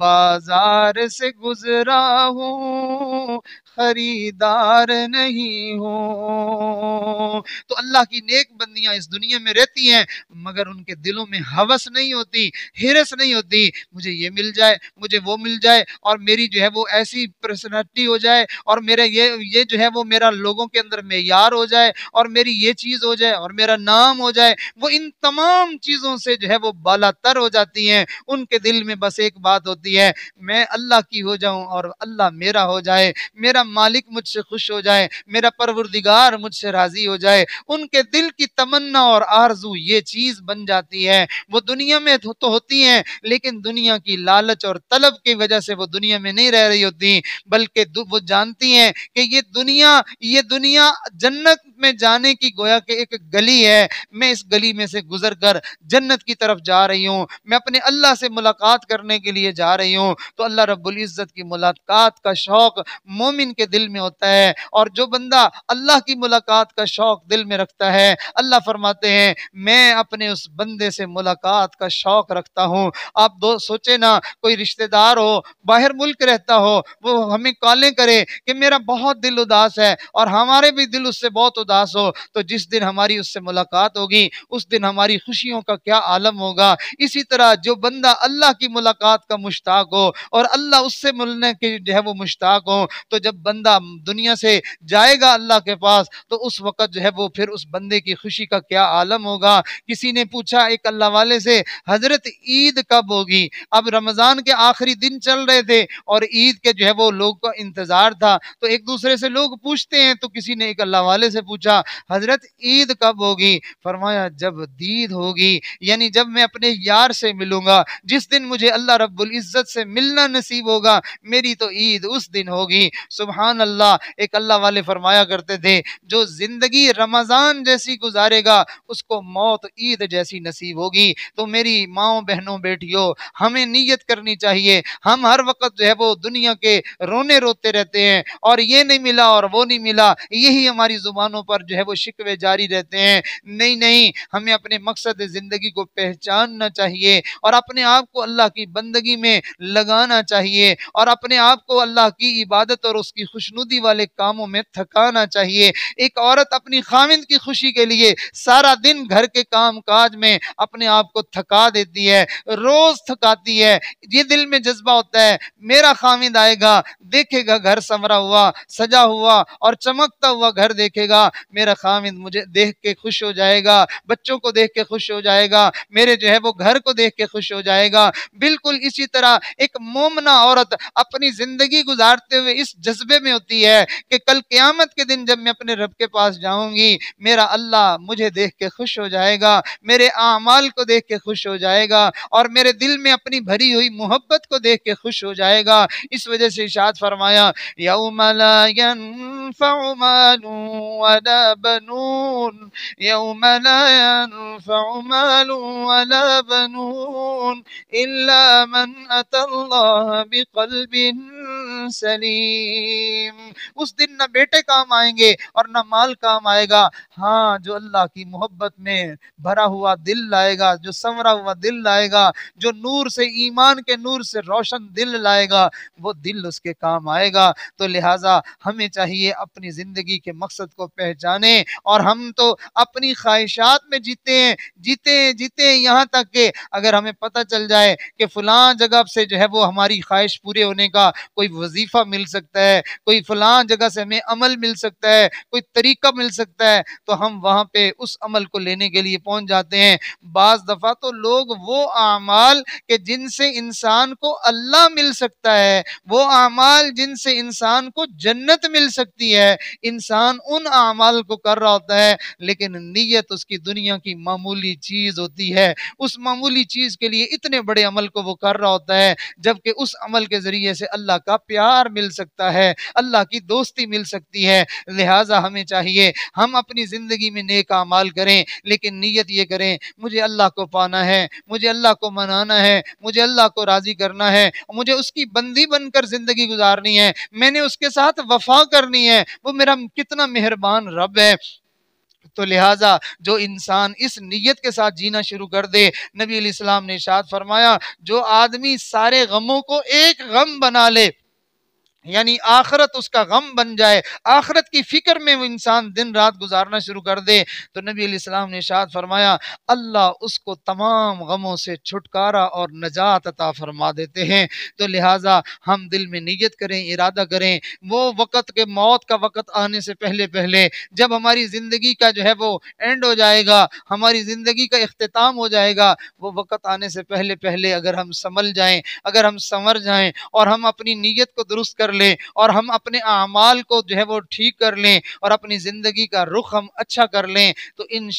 बाजार से गुजरा हूँ खरीदार नहीं हूँ तो अल्लाह की नेक बंदी हस्तियां इस दुनिया में रहती हैं मगर उनके दिलों में हवस नहीं होती हिरस नहीं होती मुझे ये मिल जाए मुझे वो मिल जाए और मेरी जो है वो ऐसी पर्सनैलिटी हो जाए और मेरा ये ये जो है वो मेरा लोगों के अंदर मैार हो जाए और मेरी ये चीज़ हो जाए और मेरा नाम हो जाए वो इन तमाम चीज़ों से जो है वो बाला हो जाती हैं उनके दिल में बस एक बात होती है मैं अल्लाह की हो जाऊँ और अल्लाह मेरा हो जाए मेरा मालिक मुझसे खुश हो जाए मेरा परवरदिगार मुझसे राज़ी हो जाए उनके दिल की तमाम तमन्ना और आरजू ये चीज बन जाती है वो दुनिया में तो, तो होती है लेकिन दुनिया की लालच और तलब की वजह से वो दुनिया में नहीं रह रही होती बल्कि वो जानती हैं कि ये दुनिया ये दुनिया जन्नत में जाने की गोया के एक गली है मैं इस गली में से गुजर कर जन्नत की तरफ जा रही हूँ मैं अपने अल्लाह से मुलाकात करने के लिए जा रही हूँ तो अल्लाह रब्ज़त की मुलाकात का शौक़ मोमिन के दिल में होता है और जो बंदा अल्लाह की मुलाकात का शौक़ दिल में रखता है अल्लाह फरमाते हैं मैं अपने उस बंदे से मुलाकात का शौक रखता हूँ आप दो सोचे ना कोई रिश्तेदार हो बाहर मुल्क रहता हो वो हमें कॉलें करे कि मेरा बहुत दिल उदास है और हमारे भी दिल उससे बहुत उदास हो तो जिस दिन हमारी उससे मुलाकात होगी उस दिन हमारी खुशियों का क्या आलम होगा इसी तरह जो बंदा अल्लाह की मुलाकात का मुश्ताक हो और अल्लाह उससे मिलने के जो है वो मुश्ताक हो तो जब बंदा दुनिया से जाएगा अल्लाह के पास तो उस वक़्त जो है वो फिर उस बंदे की खुशी का क्या आलम होगा किसी ने पूछा एक अल्लाह वाले से हजरत ईद कब होगी अब रमज़ान के आखिरी दिन चल रहे थे और ईद के जो है वो लोग का इंतज़ार था तो एक दूसरे से लोग पूछते हैं तो किसी ने एक अल्लाह वाले से पूछा हजरत ईद कब होगी फरमाया जब दीद होगी यानी जब मैं अपने यार से मिलूंगा जिस दिन मुझे अल्लाह रब्बुल इज़्ज़त से मिलना नसीब होगा मेरी तो ईद उस दिन होगी सुबहान अल्लाह एक अल्लाह वाले फरमाया करते थे जो ज़िंदगी रमज़ान जैसी गुजारे करेगा उसको मौत ईद जैसी नसीब होगी तो मेरी माओ बहनों बेटियों हमें नीयत करनी चाहिए हम हर वक्त जो है वो दुनिया के रोने रोते रहते हैं और ये नहीं मिला और वो नहीं मिला यही हमारी ज़ुबानों पर जो है वो शिकवे जारी रहते हैं नहीं नहीं हमें अपने मकसद ज़िंदगी को पहचानना चाहिए और अपने आप को अल्लाह की बंदगी में लगाना चाहिए और अपने आप को अल्लाह की इबादत और उसकी खुशनुदी वाले कामों में थकाना चाहिए एक औरत अपनी खामिंद की खुशी के लिए सारा दिन घर के काम काज में अपने आप को थका देती है रोज थकाती है ये दिल में जज्बा होता है मेरा खामिद आएगा देखेगा घर संवरा हुआ सजा हुआ और चमकता हुआ घर देखेगा मेरा खामिद मुझे देख के खुश हो जाएगा बच्चों को देख के खुश हो जाएगा मेरे जो है वो घर को देख के खुश हो जाएगा बिल्कुल इसी तरह एक मोमना औरत अपनी ज़िंदगी गुजारते हुए इस जज्बे में होती है कि कल क़्यामत के दिन जब मैं अपने रब के पास जाऊंगी मेरा अल्लाह मुझे मुझे देख के खुश हो जाएगा मेरे आमाल को देख के खुश हो जाएगा और मेरे दिल में अपनी भरी हुई मोहब्बत को देख के खुश हो जाएगा इस वजह से इशाद फरमाया सलीम उस दिन ना बेटे काम आएंगे और ना माल काम आएगा हाँ जो अल्लाह अल्लाह की मोहब्बत में भरा हुआ दिल लाएगा जो संवरा हुआ दिल लाएगा जो नूर से ईमान के नूर से रोशन दिल लाएगा वो दिल उसके काम आएगा तो लिहाजा हमें चाहिए अपनी ज़िंदगी के मकसद को पहचाने और हम तो अपनी ख्वाहिशात में जीते हैं जीते हैं जीते हैं यहाँ तक के अगर हमें पता चल जाए कि फ़लाँ जगह से जो है वो हमारी ख्वाहिश पूरे होने का कोई वजीफ़ा मिल सकता है कोई फ़लाँ जगह से हमें अमल मिल सकता है कोई तरीका मिल सकता है तो हम वहाँ पे उस अमल को लेने के लिए पहुंच जाते हैं बाज़ दफ़ा तो लोग वो अमाल के जिनसे इंसान को अल्लाह मिल सकता है वो अमाल जिनसे इंसान को जन्नत मिल सकती है इंसान उन अमाल को कर रहा होता है लेकिन नीयत उसकी दुनिया की मामूली चीज़ होती है उस मामूली चीज़ के लिए इतने बड़े अमल को वो कर रहा होता है जबकि उस अमल के ज़रिए से अल्लाह का प्यार मिल सकता है अल्लाह की दोस्ती मिल सकती है लिहाजा हमें चाहिए हम अपनी ज़िंदगी में नेक अमाल करें लेकिन नीयत ये करें मुझे अल्लाह को पाना है मुझे अल्लाह को मनाना है मुझे अल्लाह को राज़ी करना है मुझे उसकी बंदी बनकर ज़िंदगी गुजारनी है मैंने उसके साथ वफा करनी है वो मेरा कितना मेहरबान रब है तो लिहाजा जो इंसान इस नीयत के साथ जीना शुरू कर दे नबी इस्लाम ने इशाद फरमाया जो आदमी सारे गमों को एक गम बना ले यानी आखरत उसका गम बन जाए आखरत की फ़िक्र में वो इंसान दिन रात गुजारना शुरू कर दे तो नबी इस्लाम ने शाद फरमाया अल्लाह उसको तमाम गमों से छुटकारा और नजात अता फरमा देते हैं तो लिहाजा हम दिल में नीयत करें इरादा करें वो वक़्त के मौत का वक़्त आने से पहले पहले जब हमारी ज़िंदगी का जो है वो एंड हो जाएगा हमारी ज़िंदगी का अख्ताम हो जाएगा वो वक़्त आने से पहले पहले अगर हम संभल जाएँ अगर हम संवर जाएँ और हम अपनी नीयत को दुरुस्त कर कर लें और हम अपने अमाल को जो है वो ठीक कर लें और अपनी ज़िंदगी का रुख हम अच्छा कर लें तो इन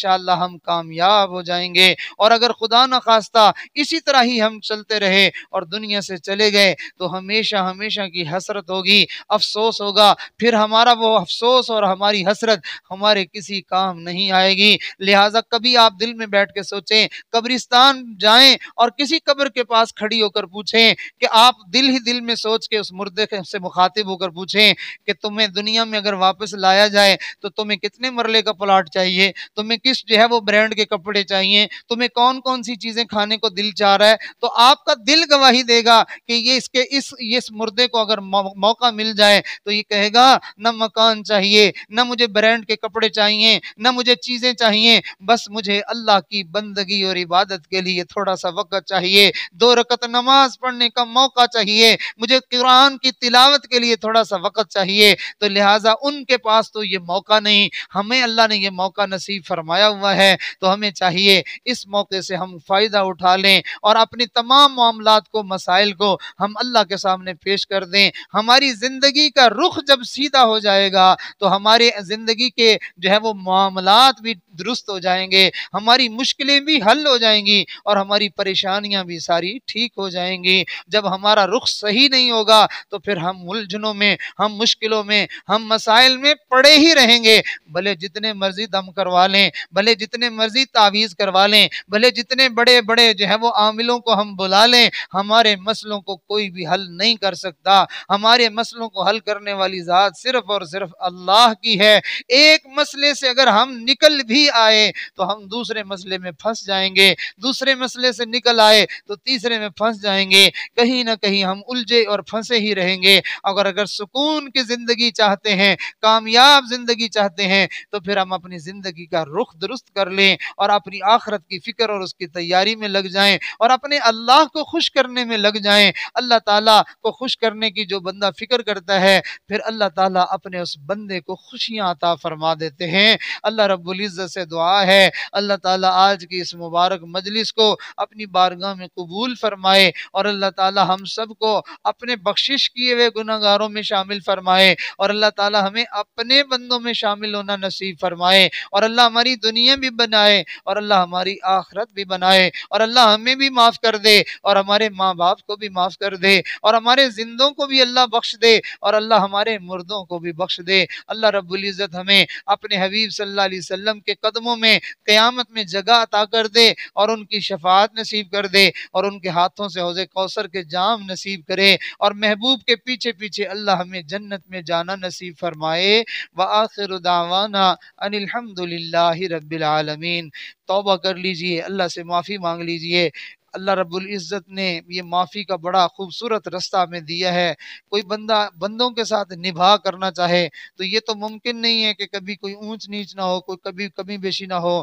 हम कामयाब हो जाएंगे और अगर खुदा न खास्ता इसी तरह ही हम चलते रहे और दुनिया से चले गए तो हमेशा हमेशा की हसरत होगी अफसोस होगा फिर हमारा वो अफसोस और हमारी हसरत हमारे किसी काम नहीं आएगी लिहाजा कभी आप दिल में बैठ के सोचें कब्रिस्तान जाएं और किसी कब्र के पास खड़ी होकर पूछें कि आप दिल ही दिल में सोच के उस मुर्दे से मुखातिब होकर पूछें कि तुम्हें दुनिया में अगर वापस लाया जाए तो तुम्हें कितने मरले का प्लाट चाहिए तुम्हें किस जो है वो ब्रांड के कपड़े चाहिए तुम्हें कौन कौन सी चीज़ें खाने को दिल चाह रहा है तो आपका दिल गवाही देगा कि ये इसके इस ये इस मुर्दे को अगर मौका मिल जाए तो ये कहेगा न मकान चाहिए न मुझे ब्रांड के कपड़े चाहिए न मुझे चीज़ें चाहिए बस मुझे अल्लाह की बंदगी और इबादत के लिए थोड़ा सा वक्त चाहिए दो रकत नमाज पढ़ने का मौका चाहिए मुझे कुरान की तिलावत दावत के लिए थोड़ा सा वक्त चाहिए तो लिहाजा उनके पास तो ये मौका नहीं हमें अल्लाह ने ये मौका नसीब फरमाया हुआ है तो हमें चाहिए इस मौके से हम फ़ायदा उठा लें और अपने तमाम मामला को मसाइल को हम अल्लाह के सामने पेश कर दें हमारी ज़िंदगी का रुख जब सीधा हो जाएगा तो हमारे ज़िंदगी के जो है वो मामला भी दुरुस्त हो जाएंगे हमारी मुश्किलें भी हल हो जाएंगी और हमारी परेशानियां भी सारी ठीक हो जाएंगी जब हमारा रुख सही नहीं होगा तो फिर हम उलझनों में हम मुश्किलों में हम मसाइल में पड़े ही रहेंगे भले जितने मर्जी दम करवा लें भले जितने मर्जी तावीज़ करवा लें भले जितने बड़े बड़े जो है वो आमिलों को हम बुला लें हमारे मसलों को कोई भी हल नहीं कर सकता हमारे मसलों को हल करने वाली ज़ात सिर्फ और सिर्फ अल्लाह की है एक मसले से अगर हम निकल भी आए तो हम दूसरे मसले में फंस जाएंगे दूसरे मसले से निकल आए तो तीसरे में फंस जाएंगे कहीं ना कहीं हम उलझे और फंसे ही रहेंगे और अगर सुकून की ज़िंदगी चाहते हैं कामयाब ज़िंदगी चाहते हैं तो फिर हम अपनी ज़िंदगी का रुख दुरुस्त कर लें और अपनी आखरत की फ़िक्र और उसकी तैयारी में लग जाए और अपने अल्लाह को खुश करने में लग जाए अल्लाह तला को खुश करने की जो बंदा फ़िक्र करता है फिर अल्लाह ताला अपने उस बंदे को खुशियाँ अता फरमा देते हैं अल्लाह रबुल्जत से दुआ है अल्लाह ताला आज की इस मुबारक मजलिस को अपनी बारगाह में कबूल फरमाए और अल्लाह ताला हम सबको अपने बख्शिश किए हुए गुनागारों में शामिल फरमाए और अल्लाह ताला हमें अपने बंदों में शामिल होना नसीब फरमाए और अल्लाह हमारी दुनिया भी बनाए और अल्लाह हमारी आखरत भी बनाए और अल्लाह हमें भी माफ़ कर दे और हमारे माँ बाप को भी माफ़ कर दे और हमारे जिंदों को भी अल्लाह बख्श दे और अल्लाह हमारे मुर्दों को भी बख्श दे अल्लाह रबुल्जत हमें अपने हबीब सल्ला वसम के कदमों में क़्यामत में जगह अता कर दे और उनकी शफात नसीब कर दे और उनके हाथों से हौज कौसर के जाम नसीब करे और महबूब के पीछे पीछे पीछे अल्लाह हमें जन्नत में जाना नसीब फरमाए व आखिर दावाना अनिलहमदिल्ला रबालमीन तोबा कर लीजिए अल्लाह से माफ़ी मांग लीजिए अल्लाह रब्बुल इज़्ज़त ने ये माफ़ी का बड़ा खूबसूरत रास्ता हमें दिया है कोई बंदा बंदों के साथ निभा करना चाहे तो ये तो मुमकिन नहीं है कि कभी कोई ऊंच नीच ना हो कोई कभी कमी बेशी ना हो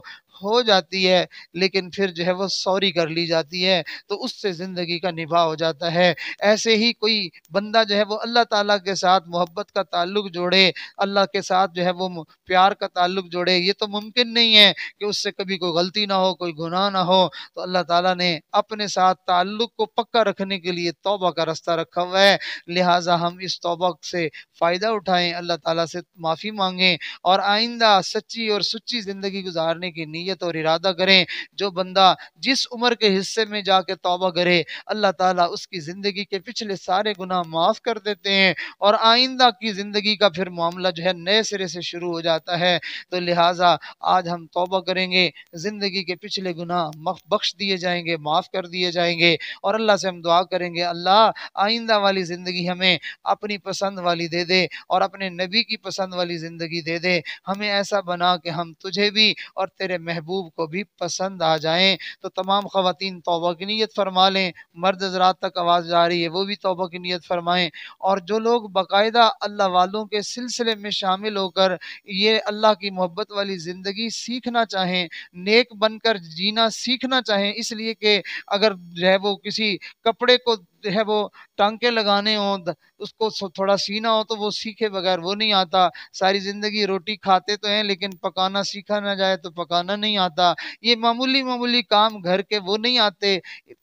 हो जाती है लेकिन फिर जो है वो सॉरी कर ली जाती है तो उससे ज़िंदगी का निभा हो जाता है ऐसे ही कोई बंदा जो है वो अल्लाह ताला के साथ मोहब्बत का ताल्लुक जोड़े अल्लाह के साथ जो है वो प्यार का ताल्लुक जोड़े ये तो मुमकिन नहीं है कि उससे कभी कोई गलती ना हो कोई गुनाह ना हो तो अल्लाह ताला ने अपने साथ ताल्लुक को पक्का रखने के लिए तोबा का रास्ता रखा हुआ है लिहाजा हम इस तोबा से फ़ायदा उठाएँ अल्लाह ताला से माफ़ी मांगें और आइंदा सच्ची और सच्ची ज़िंदगी गुजारने की नीयत नीयत और इरादा करें जो बंदा जिस उम्र के हिस्से में जाके तोबा करे अल्लाह ताला उसकी ज़िंदगी के पिछले सारे गुनाह माफ़ कर देते हैं और आइंदा की ज़िंदगी का फिर मामला जो है नए सिरे से शुरू हो जाता है तो लिहाजा आज हम तोबा करेंगे ज़िंदगी के पिछले गुनाह बख्श दिए जाएंगे माफ़ कर दिए जाएंगे और अल्लाह से हम दुआ करेंगे अल्लाह आइंदा वाली ज़िंदगी हमें अपनी पसंद वाली दे दे और अपने नबी की पसंद वाली ज़िंदगी दे दे हमें ऐसा बना कि हम तुझे भी और तेरे मेहर महबूब को भी पसंद आ जाएं तो तमाम खातन तोबा की नीयत फरमा लें मर्द हजरात तक आवाज़ जा रही है वो भी तोबा की नीयत फरमाएं और जो लोग बाकायदा अल्लाह वालों के सिलसिले में शामिल होकर ये अल्लाह की मोहब्बत वाली ज़िंदगी सीखना चाहें नेक बनकर जीना सीखना चाहें इसलिए कि अगर जो है वो किसी कपड़े को जो है वो टांके लगाने हो उसको थोड़ा सीना हो तो वो सीखे बगैर वो नहीं आता सारी ज़िंदगी रोटी खाते तो हैं लेकिन पकाना सीखा ना जाए तो पकाना नहीं आता ये मामूली मामूली काम घर के वो नहीं आते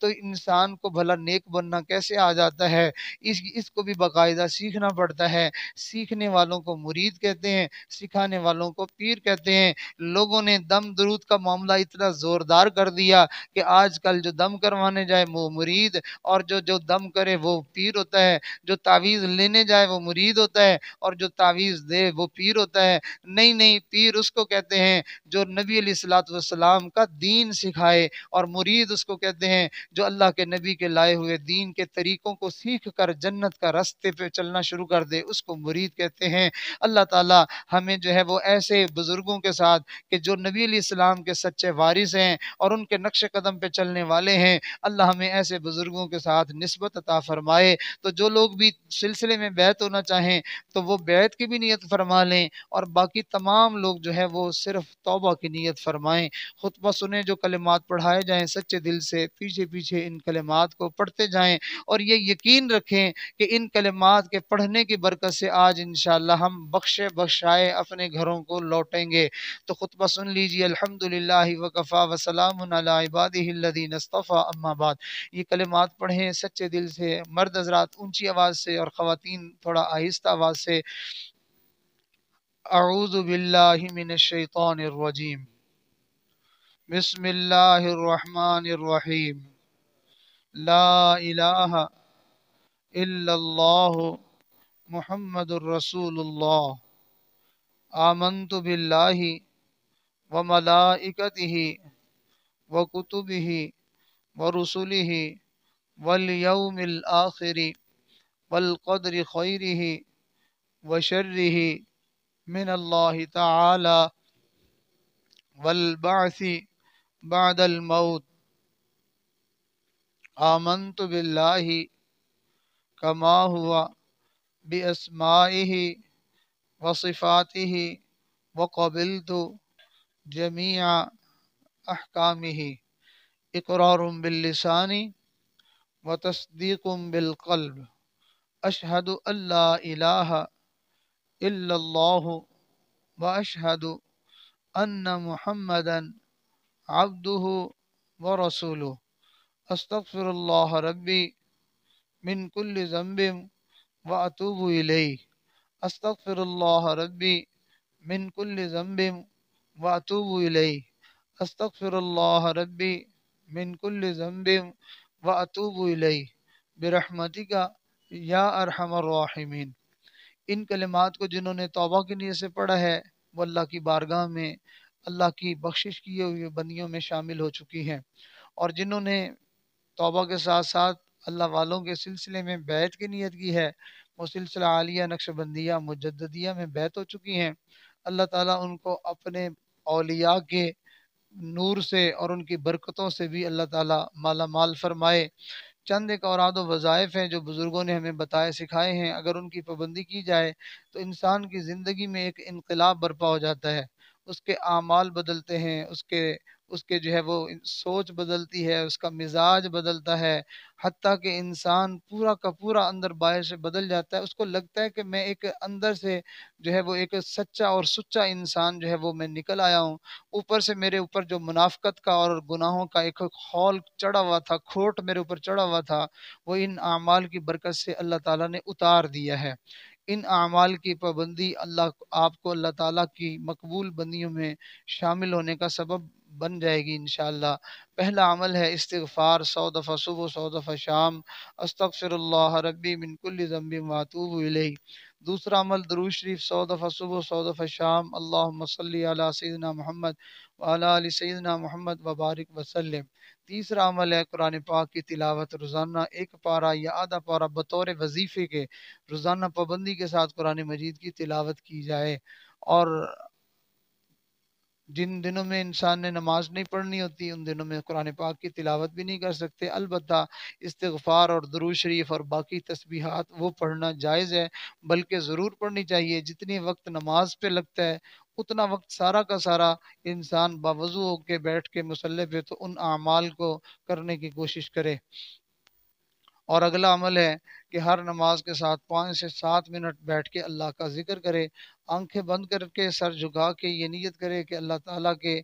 तो इंसान को भला नेक बनना कैसे आ जाता है इस इसको भी बाकायदा सीखना पड़ता है सीखने वालों को मुरीद कहते हैं सिखाने वालों को पीर कहते हैं लोगों ने दम दरूद का मामला इतना ज़ोरदार कर दिया कि आजकल जो दम करवाने जाए वो मुरीद और जो जो दम करे वो पीर होता है जो तावीज़ लेने जाए वो मुरीद होता है और जो तावीज़ दे वो पीर होता है नहीं नहीं पीर उसको कहते हैं जो नबी सलाम का दीन सिखाए और मुरीद उसको कहते हैं जो अल्लाह के नबी के लाए हुए दीन के तरीक़ों को सीख कर जन्नत का रास्ते पे चलना शुरू कर दे उसको मुरीद कहते हैं अल्लाह ताला हमें जो है वो ऐसे बुज़ुर्गों के साथ कि जो नबी सलाम के सच्चे वारिस हैं और उनके नक्श कदम पे चलने वाले हैं अल्लाह हमें ऐसे बुज़ुर्गों के साथ नस्बत अता फ़रमाए तो जो लोग भी सिलसिले में बैत होना चाहें तो वो बैत की भी नीयत फरमा लें और बाकी तमाम लोग जो है वो सिर्फ तोबा की नीयत फरमा फरमाएं खुतबा सुने जो कलमात पढ़ाए जाएं सच्चे दिल से पीछे पीछे इन कलमात को पढ़ते जाएं और ये यकीन रखें कि इन कलमात के पढ़ने की बरकत से आज इन हम बख्शे बख्शाए अपने घरों को लौटेंगे तो खुतबा सुन लीजिए अलहमदिल्ला वकफ़ा वसलाम इबादी नस्तफ़ा अम्माबाद ये कलमात पढ़ें सच्चे दिल से मर्द हजरात ऊँची आवाज़ से और ख़वान थोड़ा आहिस्ता आवाज़ से अरूज़बिल्लिमिनशैतरजीम बसमीम ला मोहम्मद रसूलुल्लाह आमंत बिल्लाहि व मलाइकतिहि व कुतुबिहि व रसुलिहि वल यौमिल आखिरि वल कद्र खैरिहि व शर्रिहि मिन अल्लाह तआला वल बासी बाद मौत आमंत बिल्लाही कमा हुआ बेअस्माही वसिफ़ाती वक़बिल तो जमिया अहकामी इकरारम बिल्लिसानी व तस्दीकम बिलकल्ब अशहद अल्लाह व अशहद अन्न मुहम्मदन अब्दुह व रसूल अस्तफ़िर रबी मिन कुल ज़म्बिम व अतूब अस्तफ़िर रबी मिन कुल ज़म्बिम व अतूब अस्तफ़िर रबी मिन कुल ज़म्बिम व अतूब बरहमती का या अरहमरमिन इन कलमात को जिन्होंने तोबा की नीयत से पढ़ा है वो अल्लाह की बारगाह में अल्लाह की बख्शिश किए हुए बंदियों में शामिल हो चुकी हैं और जिन्होंने तोबा के साथ साथ अल्लाह वालों के सिलसिले में बैत की नीयत की है वो सिलसिला आलिया नक्शबंदिया मुजदिया में बैत हो चुकी हैं अल्लाह ताला उनको अपने अलिया के नूर से और उनकी बरकतों से भी अल्लाह ताला माला माल फरमाए चंद एक और वज़ाइफ़ हैं जो बुज़ुर्गों ने हमें बताए सिखाए हैं अगर उनकी पाबंदी की जाए तो इंसान की ज़िंदगी में एक इनकलाब बरपा हो जाता है उसके अमाल बदलते हैं उसके उसके जो है वो सोच बदलती है उसका मिजाज बदलता है हती कि इंसान पूरा का पूरा अंदर बाहर से बदल जाता है उसको लगता है कि मैं एक अंदर से जो है वो एक सच्चा और सच्चा इंसान जो है वो मैं निकल आया हूँ ऊपर से मेरे ऊपर जो मुनाफ़त का और गुनाहों का एक खौल चढ़ा हुआ था खोट मेरे ऊपर चढ़ा हुआ था वो इन अमाल की बरकत से अल्लाह ताला ने उतार दिया है इन अमाल की पाबंदी अल्लाह आपको अल्लाह ताला की मकबूल बंदियों में शामिल होने का सबब बन जाएगी इन पहला अमल है इस्तफ़ार सौ दफ़ा सुबह सौ दफ़ा शाम अस्तफ़िर रबी मिनकुल ज़म्बी मातूब दूसरा अमल दरू शरीफ सौ दफ़ा सुबह सौ दफ़ा शाम अल्लाह मसल सैदना महमद वाली सैदना महमद वबारक वसलम तीसरा अमल है कुरान पाक की तिलावत रोज़ाना एक पारा या आधा पारा बतौर वजीफ़े के रोज़ाना पाबंदी के साथ कुरान मजीद की तिलावत की जाए और जिन दिनों में इंसान ने नमाज नहीं पढ़नी होती उन दिनों में कुरान पाक की तिलावत भी नहीं कर सकते अलबत् इस्तफ़ार और दरू शरीफ और बाकी तस्बीहात वो पढ़ना जायज़ है बल्कि ज़रूर पढ़नी चाहिए जितनी वक्त नमाज पे लगता है उतना वक्त सारा का सारा इंसान बावजू होकर बैठ के मसल्ले पे तो उन अमाल को करने की कोशिश करे और अगला अमल है कि हर नमाज के साथ पाँच से सात मिनट बैठ के अल्लाह का जिक्र करे आंखें बंद करके सर झुका के ये नीयत करे कि अल्लाह ताला के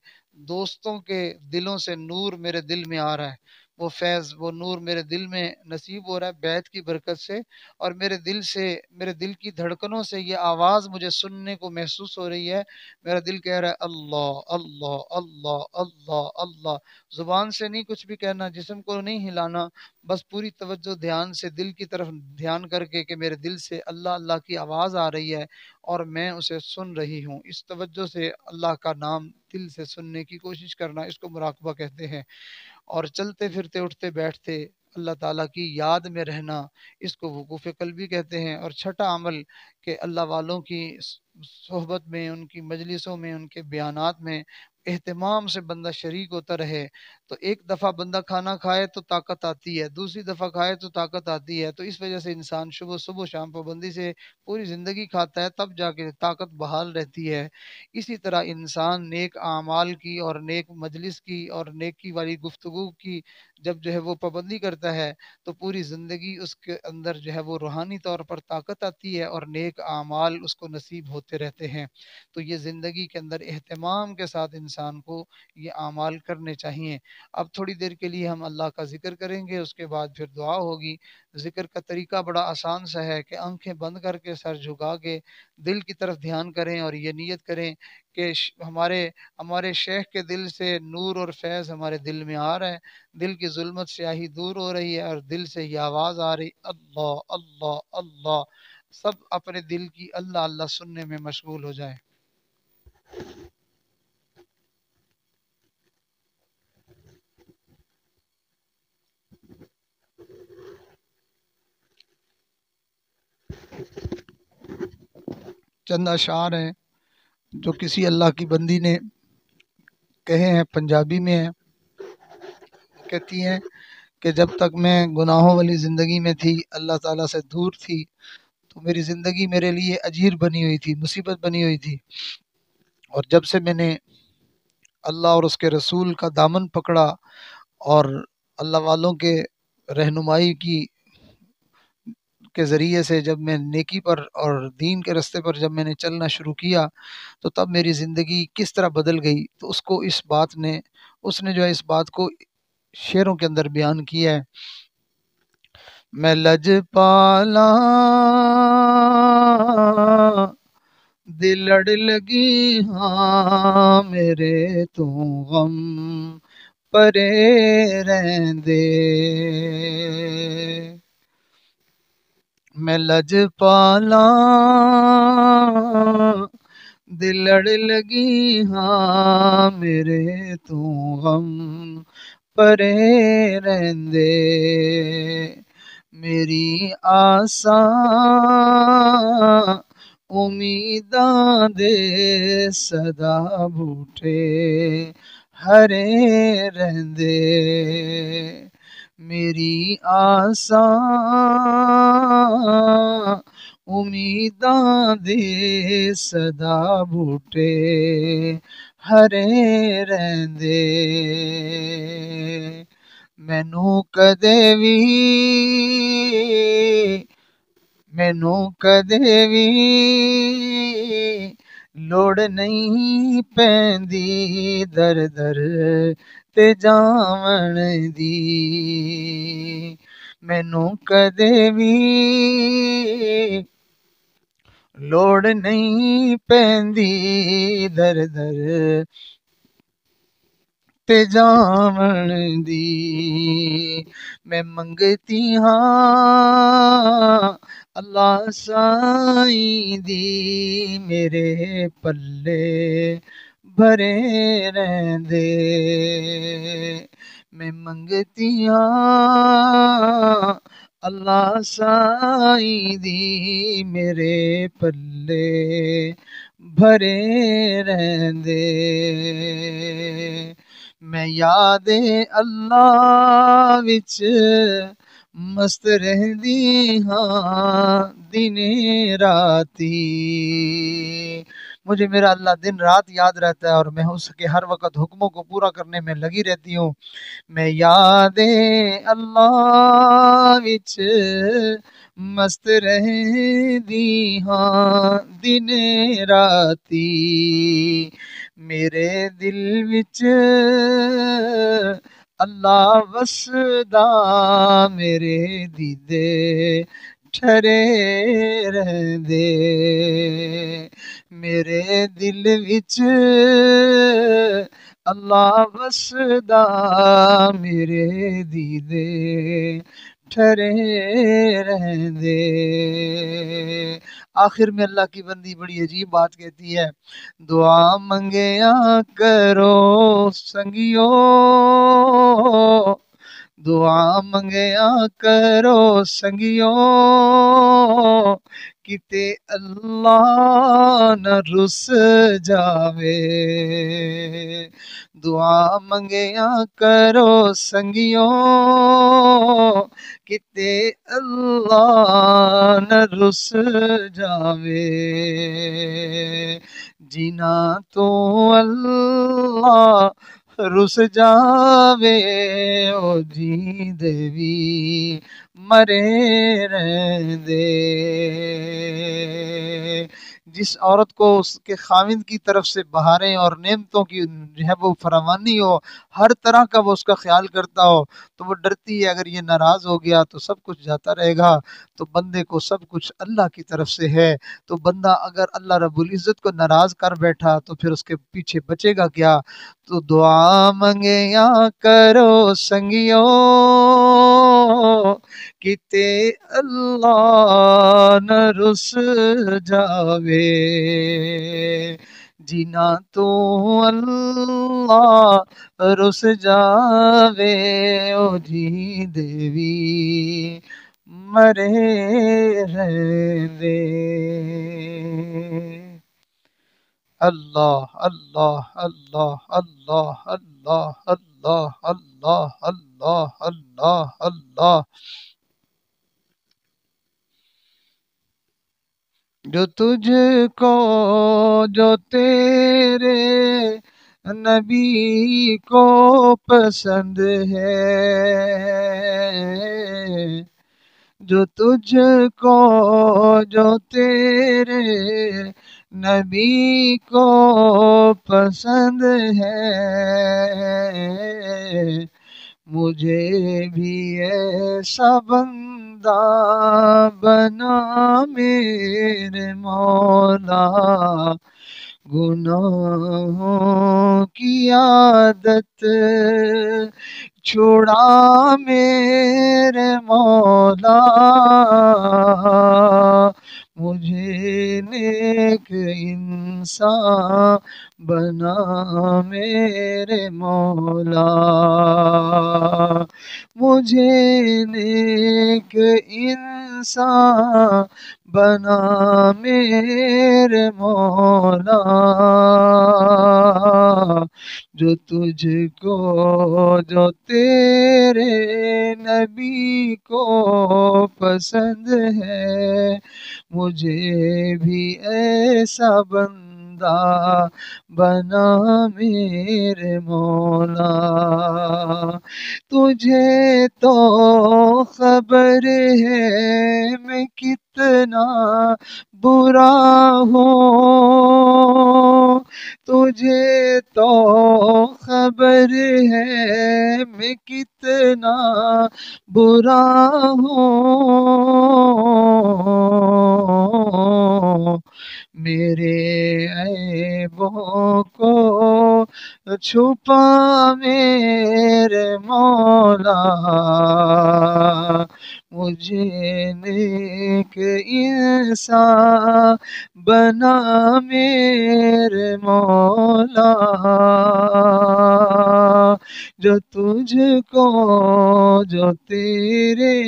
दोस्तों के दिलों से नूर मेरे दिल में आ रहा है वो फैज़ वो नूर मेरे दिल में नसीब हो रहा है बैत की बरकत से और मेरे दिल से मेरे दिल की धड़कनों से ये आवाज़ मुझे सुनने को महसूस हो रही है मेरा दिल कह रहा है अल्लाह अल्लाह अल्लाह अल्लाह अल्लाह ज़ुबान से नहीं कुछ भी कहना जिसम को नहीं हिलाना बस पूरी तवज्जो ध्यान से दिल की तरफ ध्यान करके कि मेरे दिल से अल्लाह अल्लाह की आवाज़ आ रही है और मैं उसे सुन रही हूँ इस तवज्जो से अल्लाह का नाम दिल से सुनने की कोशिश करना इसको मुराकबा कहते हैं और चलते फिरते उठते बैठते अल्लाह ताला की याद में रहना इसको वकूफ़ कल भी कहते हैं और छठा अमल के अल्लाह वालों की सोहबत में उनकी मजलिसों में उनके बयानात में अहतमाम से बंदा शरीक होता रहे तो एक दफ़ा बंदा खाना खाए तो ताकत आती है दूसरी दफ़ा खाए तो ताकत आती है तो इस वजह से इंसान सुबह सुबह शाम पाबंदी से पूरी ज़िंदगी खाता है तब जाके ताकत बहाल रहती है इसी तरह इंसान नेक आमाल की और नेक मजलिस की और नेकी वाली गुफ्तु की जब जो है वो पाबंदी करता है तो पूरी ज़िंदगी उसके अंदर जो है वो रूहानी तौर पर ताकत आती है और नेक आमाल उसको नसीब होते रहते हैं तो ये ज़िंदगी के अंदर एहतमाम के साथ इंसान को ये आमाल करने चाहिए अब थोड़ी देर के लिए हम अल्लाह का ज़िक्र करेंगे उसके बाद फिर दुआ होगी ज़िक्र का तरीका बड़ा आसान सा है कि आंखें बंद करके सर झुका के दिल की तरफ ध्यान करें और ये नीयत करें कि हमारे हमारे शेख के दिल से नूर और फैज़ हमारे दिल में आ रहा है दिल की जुल्मत स्याही दूर हो रही है और दिल से ये आवाज़ आ रही अल्लाह अल्लाह अल्लाह सब अपने दिल की अल्लाह अल्लाह सुनने में मशगूल हो जाए चंदा अशार हैं जो किसी अल्लाह की बंदी ने कहे हैं पंजाबी में है कहती हैं कि जब तक मैं गुनाहों वाली ज़िंदगी में थी अल्लाह ताला से दूर थी तो मेरी ज़िंदगी मेरे लिए अजीर बनी हुई थी मुसीबत बनी हुई थी और जब से मैंने अल्लाह और उसके रसूल का दामन पकड़ा और अल्लाह वालों के रहनुमाई की के ज़रिए से जब मैं नेकी पर और दीन के रस्ते पर जब मैंने चलना शुरू किया तो तब मेरी ज़िंदगी किस तरह बदल गई तो उसको इस बात ने उसने जो है इस बात को शेरों के अंदर बयान किया है मैं लज पाला दिलड़ लगी हाँ मेरे तू गम परे दे मैं लज पाला दिलड़ लगी हाँ मेरे तू गम परे रहंदे मेरी आसा उम्मीद दे सदा बूठे हरे रहंदे मेरी आशा उम्मीदा दे सदा बूटे हरे रहंदे ਮੈਨੂੰ ਕਦੇ ਵੀ ਮੈਨੂੰ ਕਦੇ ਵੀ ਲੋੜ ਨਹੀਂ ਪੈਂਦੀ ਦਰ ਦਰ ਤੇ ਜਾਵਣ ਦੀ ਮੈਨੂੰ ਕਦੇ ਵੀ ਲੋੜ ਨਹੀਂ ਪੈਂਦੀ ਦਰ ਦਰ ਤੇ ਜਾਵਣ ਦੀ ਮੈਂ ਮੰਗਤੀ ਹਾਂ ਅੱਲਾ ਸਾਈਂ ਦੀ ਮੇਰੇ ਪੱਲੇ भरे रहंदे मैं मंगतियां अल्लाह साईं दी मेरे पल्ले भरे रहंदे मैं याद अल्लाह विच मस्त रहंदी हां दिने राती मुझे मेरा अल्लाह दिन रात याद रहता है और मैं उसके हर वक्त हुक्मों को पूरा करने में लगी रहती हूँ मैं याद अल्लाह मस्त रह दी हाँ दिन राती मेरे दिल बिच अल्लाह वसदा मेरे दीदे ठरे दे मेरे दिल ਵਿੱਚ अल्लाह ਵਸਦਾ ਮੇਰੇ ਦੀਦੇ ठहरे रहने आखिर में अल्लाह की बंदी बड़ी अजीब बात कहती है दुआ मंगे आ करो संगियो दुआ मंगे आ करो संगियो किते अल्लाह न रुस जावे दुआ मंगया करो संगियों किते अल्लाह न रुस जावे जीना तो अल्लाह रुस जावे ओ जी देवी मरे रह दे जिस औरत को उसके खाविंद की तरफ से बहारें और नेमतों की जो है वो फरावानी हो हर तरह का वो उसका ख्याल करता हो तो वो डरती है अगर ये नाराज़ हो गया तो सब कुछ जाता रहेगा तो बंदे को सब कुछ अल्लाह की तरफ से है तो बंदा अगर अल्लाह रबुल्ज़त को नाराज़ कर बैठा तो फिर उसके पीछे बचेगा क्या तो दुआ मंगे या करो संगियों किते अल्लाह न रुस जावे जिना तो अल्लाह रुस जावे ओ जी देवी मरे रहवे अल्लाह अल्लाह अल्लाह अल्लाह अल्लाह अल्लाह अल्लाह अल्लाह अल्लाह अल्लाह जो तुझको जो तेरे नबी को पसंद है जो तुझको जो तेरे नबी को पसंद है मुझे भी ऐसा बंदा बना मेरे मौला गुनाहों की आदत छोड़ा मेरे मौला मुझे नेक इंसान बना मेरे मौला मुझे नेक इंसान बना मेरे मौला जो तुझको जो तेरे नबी को पसंद है मुझे भी ऐसा बंद खुदा बना मेरे मौला तुझे तो खबर है मैं कित कितना बुरा हो तुझे तो खबर है मैं कितना बुरा हो मेरे ऐबों को छुपा मेरे मौला मुझे नेक इंसान बना मेरे मौला जो तुझको जो तेरे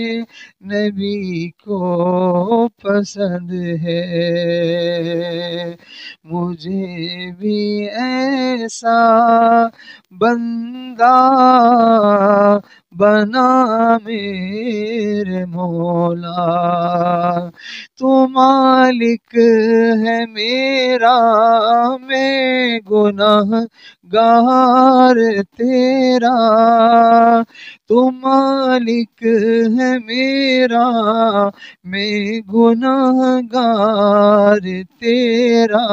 नबी को पसंद है मुझे भी ऐसा बंदा बना मेरे मौला तू मालिक है मेरा मैं गुनाह गार तेरा तू मालिक है मेरा मैं गुनाह गार तेरा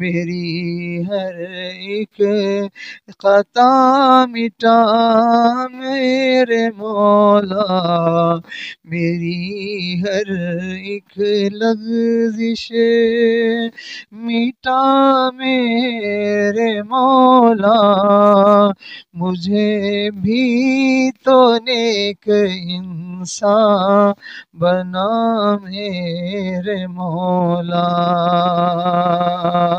मेरी हर एक खता मिटा मेरे मौला मेरी हर एक लग्जिश मिटा मेरे मौला मुझे भी तो नेक इंसान बना मेरे मौला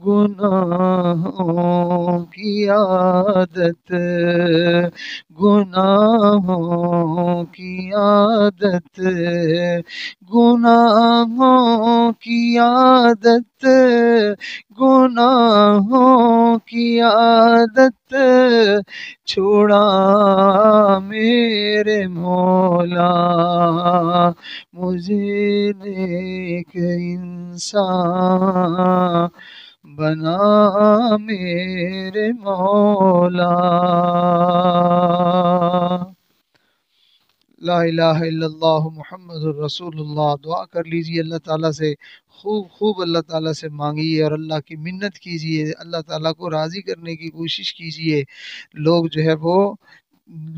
गुनाहों की आदत गुनाहों की आदत गुनाहों की आदत गुनाहों की आदत छोड़ा मेरे मौला मुझे नेक इंसान बना मेरे मौला लाला मोहम्मद रसूलुल्लाह दुआ कर लीजिए अल्लाह ताला से खूब खूब अल्लाह ताला से मांगिए और अल्लाह की मिन्नत कीजिए अल्लाह ताला को राज़ी करने की कोशिश कीजिए लोग जो है वो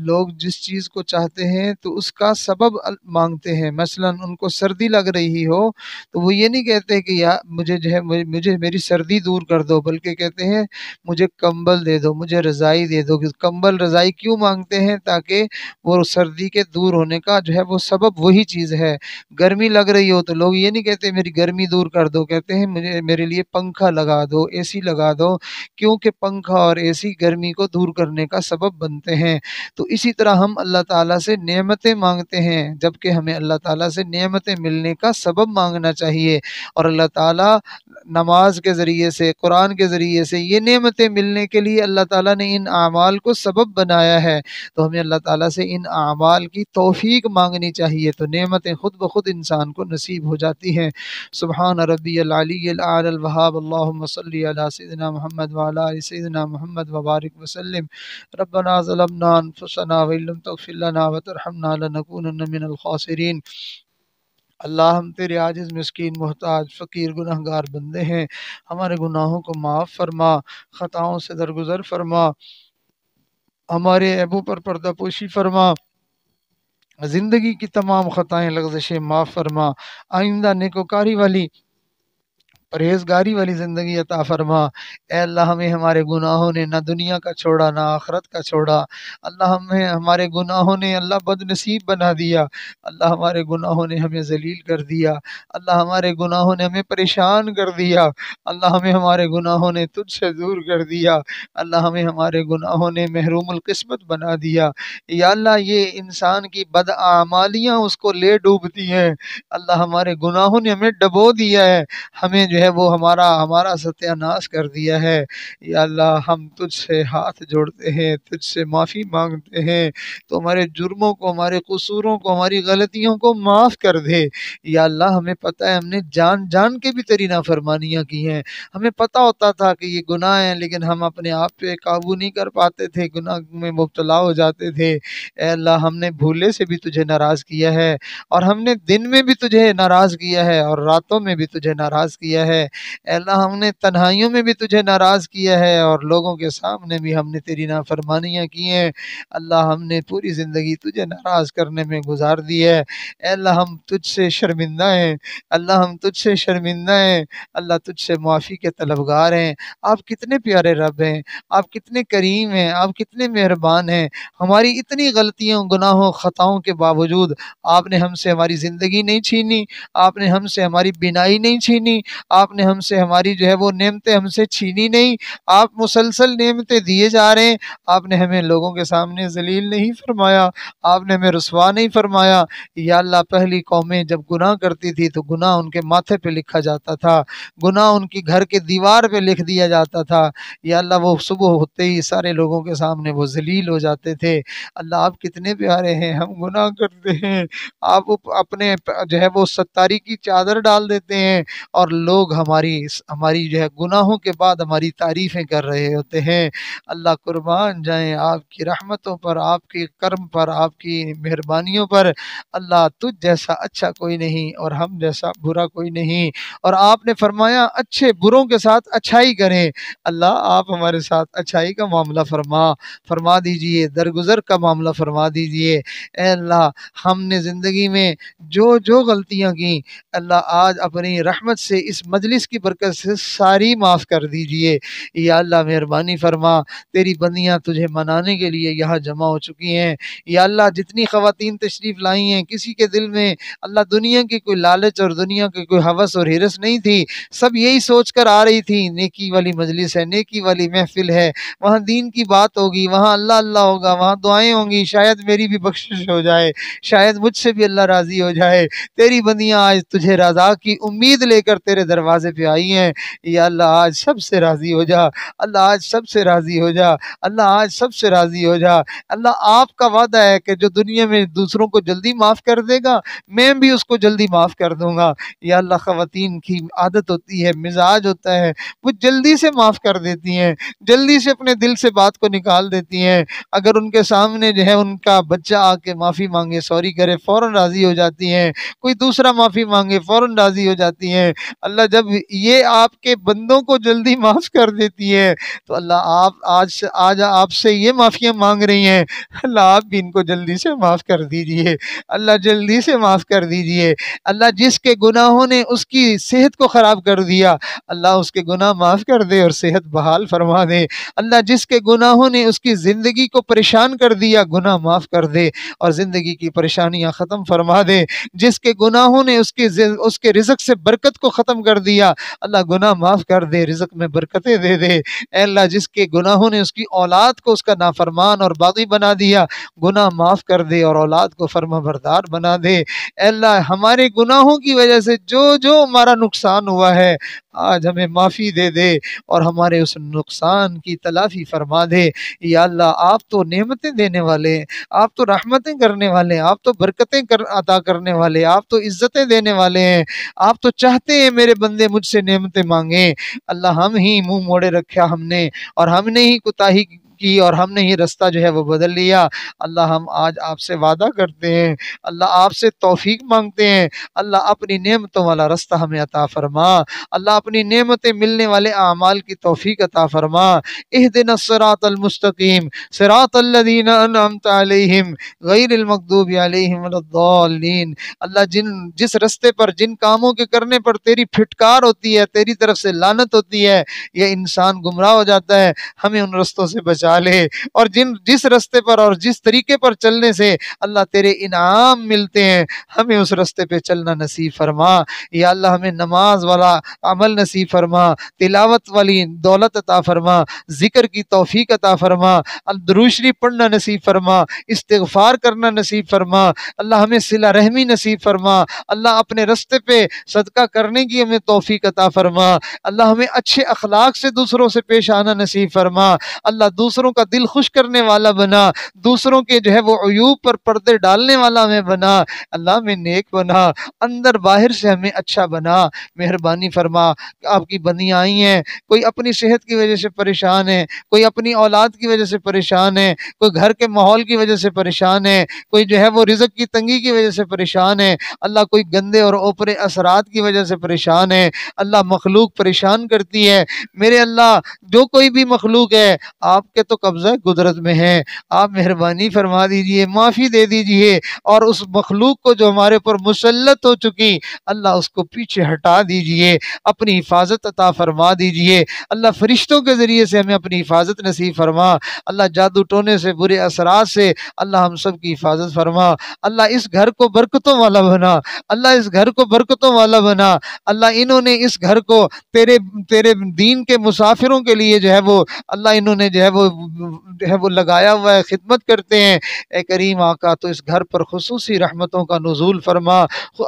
लोग जिस चीज़ को चाहते हैं तो उसका सबब मांगते हैं मसलन उनको सर्दी लग रही हो तो वो ये नहीं कहते कि यार मुझे जो है मुझे मेरी सर्दी दूर कर दो बल्कि कहते हैं मुझे कंबल दे दो मुझे रज़ाई दे दो कंबल रज़ाई क्यों मांगते हैं ताकि वो सर्दी के दूर होने का जो है वो सबब वही चीज़ है गर्मी लग रही हो तो लोग ये नहीं कहते मेरी गर्मी दूर कर दो कहते हैं मुझे मेरे लिए पंखा लगा दो ए लगा दो क्योंकि पंखा और ए गर्मी को दूर करने का सबब बनते हैं तो इसी तरह हम अल्लाह ताला से नेमतें मांगते हैं जबकि हमें अल्लाह ताला से नेमतें मिलने का सबब मांगना चाहिए और अल्लाह ताला नमाज के ज़रिए से कुरान के ज़रिए से ये नेमतें मिलने के लिए अल्लाह ताला ने इन अमाल को सबब बनाया है तो हमें अल्लाह ताला से इन अमाल की तोफ़ी मांगनी चाहिए तो नेमतें खुद ब खुद इंसान को नसीब हो जाती हैं सुबहान रबी अलीवहाब महमद वाला सदना महमद वबारक वसलम रबना انفسنا अनफसना تغفر لنا وترحمنا लनकूनन من الخاسرين अल्लाह हम तेरे आजिज़ मस्किन मोहताज फ़कीर गुनाहगार बंदे हैं हमारे गुनाहों को माफ़ फरमा ख़ताओं से दरगुजर फरमा हमारे ऐबों पर पर्दा पोशी फरमा ज़िंदगी की तमाम ख़ताएँ लग्जशें माफ़ फरमा आइंदा नेकोकारी वाली परहेजगारी वाली ज़िंदगी अता फरमा अल्लाह हमें हमारे गुनाहों ने ना दुनिया का छोड़ा ना आखरत का छोड़ा अल्लाह हमें हमारे गुनाहों ने अल्लाह बदनसीब बना दिया अल्लाह हमारे गुनाहों ने हमें जलील कर दिया अल्लाह हमारे गुनाहों ने हमें परेशान कर दिया अल्लाह हमें हमारे गुनाहों ने तुझसे दूर कर दिया अल्लाह हमें हमारे गुनाहों ने महरूमकस्मत बना दिया या अल्लाह ये इंसान की बदआमालियाँ उसको ले डूबती हैं अल्लाह हमारे गुनाहों ने हमें डबो दिया है हमें जो है है वो हमारा हमारा सत्यानाश कर दिया है या अल्लाह हम तुझसे हाथ जोड़ते हैं तुझसे माफ़ी मांगते हैं तो हमारे जुर्मों को हमारे कसूरों को हमारी गलतियों को माफ़ कर दे या अल्लाह हमें पता है हमने जान जान के भी तेरी नाफरमानियाँ की हैं हमें पता होता था कि ये गुनाह हैं लेकिन हम अपने आप पे काबू नहीं कर पाते थे गुनाह में मुबतला हो जाते थे अल्लाह हमने भूले से भी तुझे नाराज़ किया है और हमने दिन में भी तुझे नाराज़ किया है और रातों में भी तुझे नाराज़ किया है है अल्लाह हमने तन्हाइयों में भी तुझे नाराज़ किया है और लोगों के सामने भी हमने तेरी नाफरमानियाँ की हैं अल्लाह हमने पूरी ज़िंदगी तुझे नाराज़ करने में गुजार दी है अल्लाह हम तुझसे शर्मिंदा हैं अल्लाह हम तुझसे शर्मिंदा हैं अल्लाह तुझसे माफ़ी के तलबगार हैं आप कितने प्यारे रब हैं आप कितने करीम हैं आप कितने मेहरबान हैं हमारी इतनी गलतियों गुनाहों ख़ताओं के बावजूद आपने हमसे हमारी ज़िंदगी नहीं छीनी आपने हमसे हमारी बिनाई नहीं छीनी आप आपने हमसे हमारी जो है वो नेमतें हमसे छीनी नहीं आप मुसलसल नेमतें दिए जा रहे हैं आपने हमें लोगों के सामने जलील नहीं फरमाया आपने हमें रसवा नहीं फरमाया या अल्लाह पहली कौमें जब गुनाह करती थी तो गुनाह उनके माथे पे लिखा जाता था गुनाह उनकी घर के दीवार पे लिख दिया जाता था या अल्लाह वो सुबह होते ही सारे लोगों के सामने वो जलील हो जाते थे अल्लाह आप कितने प्यारे हैं हम गुनाह करते हैं आप अपने जो है वो सत्तारी की चादर डाल देते हैं और लोग हमारी हमारी जो है गुनाहों के बाद हमारी तारीफ़ें कर रहे होते हैं अल्लाह कुर्बान जाए आपकी रहमतों पर आपके कर्म पर आपकी मेहरबानियों पर अल्लाह तुझ जैसा अच्छा कोई नहीं और हम जैसा बुरा कोई नहीं और आपने फरमाया अच्छे बुरों के साथ अच्छाई करें अल्लाह आप हमारे साथ अच्छाई का मामला फरमा फरमा दीजिए दरगुजर का मामला फरमा दीजिए अल्लाह हमने ज़िंदगी में जो जो गलतियाँ की अल्लाह आज अपनी रहमत से इस मजलिस की बरकत से सारी माफ़ कर दीजिए या अल्लाह मेहरबानी फरमा तेरी बंदियाँ तुझे मनाने के लिए यहाँ जमा हो चुकी हैं या अल्लाह जितनी खवतिन तशरीफ़ लाई हैं किसी के दिल में अल्लाह दुनिया की कोई लालच और दुनिया की कोई हवस और हिरस नहीं थी सब यही सोच कर आ रही थी नेकी वाली मजलिस है नेकी वाली महफिल है वहाँ दीन की बात होगी वहाँ अल्लाह अल्लाह होगा वहाँ दुआएँ होंगी शायद मेरी भी बख्शिश हो जाए शायद मुझसे भी अल्लाह राज़ी हो जाए तेरी बंदियाँ आज तुझे रजा की उम्मीद लेकर तेरे दरवाजे दरवाजे पे आई हैं या अल्लाह आज सबसे राज़ी हो जा अल्लाह आज सबसे राज़ी हो जा अल्लाह आज सबसे राज़ी हो जा अल्लाह आपका वादा है कि जो दुनिया में दूसरों को जल्दी माफ़ कर देगा मैं भी उसको जल्दी माफ़ कर दूंगा या अल्लाह ख़वान की आदत होती है मिजाज होता है वो जल्दी से माफ़ कर देती हैं जल्दी से अपने दिल से बात को निकाल देती हैं अगर उनके सामने जो है उनका बच्चा आके माफ़ी मांगे सॉरी करे फ़ौर राज़ी हो जाती हैं कोई दूसरा माफ़ी मांगे फ़ौर राज़ी हो जाती हैं अल्लाह जब ये आपके बंदों को जल्दी माफ़ कर देती है तो अल्लाह आप आज आज आपसे ये माफ़ियाँ मांग रही हैं अल्लाह आप भी इनको जल्दी से माफ़ कर दीजिए अल्लाह जल्दी से माफ़ कर दीजिए अल्लाह जिसके गुनाहों ने उसकी सेहत को ख़राब कर दिया अल्लाह उसके गुनाह माफ़ कर दे और सेहत बहाल फरमा दे अल्लाह जिसके गुनाहों ने उसकी ज़िंदगी को परेशान कर दिया गुनाह माफ़ कर दे और ज़िंदगी की परेशानियाँ ख़त्म फरमा दे जिसके गुनाहों ने उसकी उसके रिजक से बरकत को ख़त्म कर दिया अल्लाह गुना माफ़ कर दे रिजक में बरकतें दे दे अल्लाह जिसके गुनाहों ने उसकी औलाद को उसका नाफरमान और बागी बना दिया गुना माफ़ कर दे और औलाद को फर्मा बरदार बना दे अल्लाह हमारे गुनाहों की वजह से जो जो हमारा नुकसान हुआ है आज हमें माफ़ी दे दे और हमारे उस नुकसान की तलाफी फरमा दे या अल्लाह आप तो नेमतें देने वाले आप तो रहमतें करने वाले आप तो बरकतें कर अदा करने वाले आप तो इज़्ज़तें देने वाले हैं आप तो चाहते हैं मेरे बंदे मुझसे नेमतें मांगें अल्लाह हम ही मुंह मोड़े रखा हमने और हमने ही कोताही की और हमने ही रास्ता जो है वो बदल लिया अल्लाह हम आज आपसे वादा करते हैं अल्लाह आपसे तोफीक मांगते हैं अल्लाह अपनी नेमतों वाला रास्ता हमें अता फरमा अल्लाह अपनी नेमतें मिलने वाले अमाल की तोफ़ी अता फरमा एह दिन सरातलमस्तकीम सरातल्लिन अनमतम अल्लाह जिन जिस रस्ते पर जिन कामों के करने पर तेरी फिटकार होती है तेरी तरफ से लानत होती है यह इंसान गुमराह हो जाता है हमें उन रस्तों से बचा डाले और जिन जिस रास्ते पर और जिस तरीके पर चलने से अल्लाह तेरे इनाम मिलते हैं हमें उस रास्ते पे चलना नसीब फरमा या अल्लाह हमें नमाज वाला अमल नसीब फरमा तिलावत वाली दौलत अता फरमा ज़िक्र की तोफ़ी अता फरमा दरूशरी पढ़ना नसीब फरमा इस्तफ़ार करना नसीब फरमा अल्लाह हमें सिला रहमी नसीब फरमा अल्लाह अपने रस्ते पे सदका करने की हमें तोफ़ी अता फरमा अल्लाह हमें अच्छे अखलाक से दूसरों से पेश आना नसीब फरमा अल्लाह दूसरे दूसरों का दिल खुश करने वाला बना दूसरों के जो है वो अयूब पर पर्दे डालने वाला हमें बना अल्लाह में नेक बना अंदर बाहर से हमें अच्छा बना मेहरबानी फरमा आपकी बनी आई हैं कोई अपनी सेहत की वजह से परेशान है कोई अपनी औलाद की वजह से परेशान है कोई घर के माहौल की वजह से परेशान है कोई जो है वो रिजक की तंगी की वजह से परेशान है अल्लाह कोई गंदे और ओपरे असरात की वजह से परेशान है अल्लाह मखलूक परेशान करती है मेरे अल्लाह जो कोई भी मखलूक है आपके के तो कब्ज़ा कुदरत में है आप मेहरबानी फरमा दीजिए माफ़ी दे दीजिए और उस मखलूक को जो हमारे ऊपर मुसलत हो चुकी अल्लाह उसको पीछे हटा दीजिए अपनी हिफाजत अता फरमा दीजिए अल्लाह फरिश्तों के ज़रिए से हमें अपनी हिफाजत नसीब फरमा अल्लाह जादू टोने से बुरे असरात से अल्लाह हम सब की हिफाजत फरमा अल्लाह इस घर को बरकतों वाला बना अल्लाह इस घर को बरकतों वाला बना अल्लाह इन्होंने इस घर को तेरे तेरे दीन के मुसाफिरों के लिए जो है वो अल्लाह इन्होंने जो है वो है वो लगाया हुआ है खिदमत करते हैं करीम आका तो इस घर पर खसूसी रहमतों का नजूल फरमा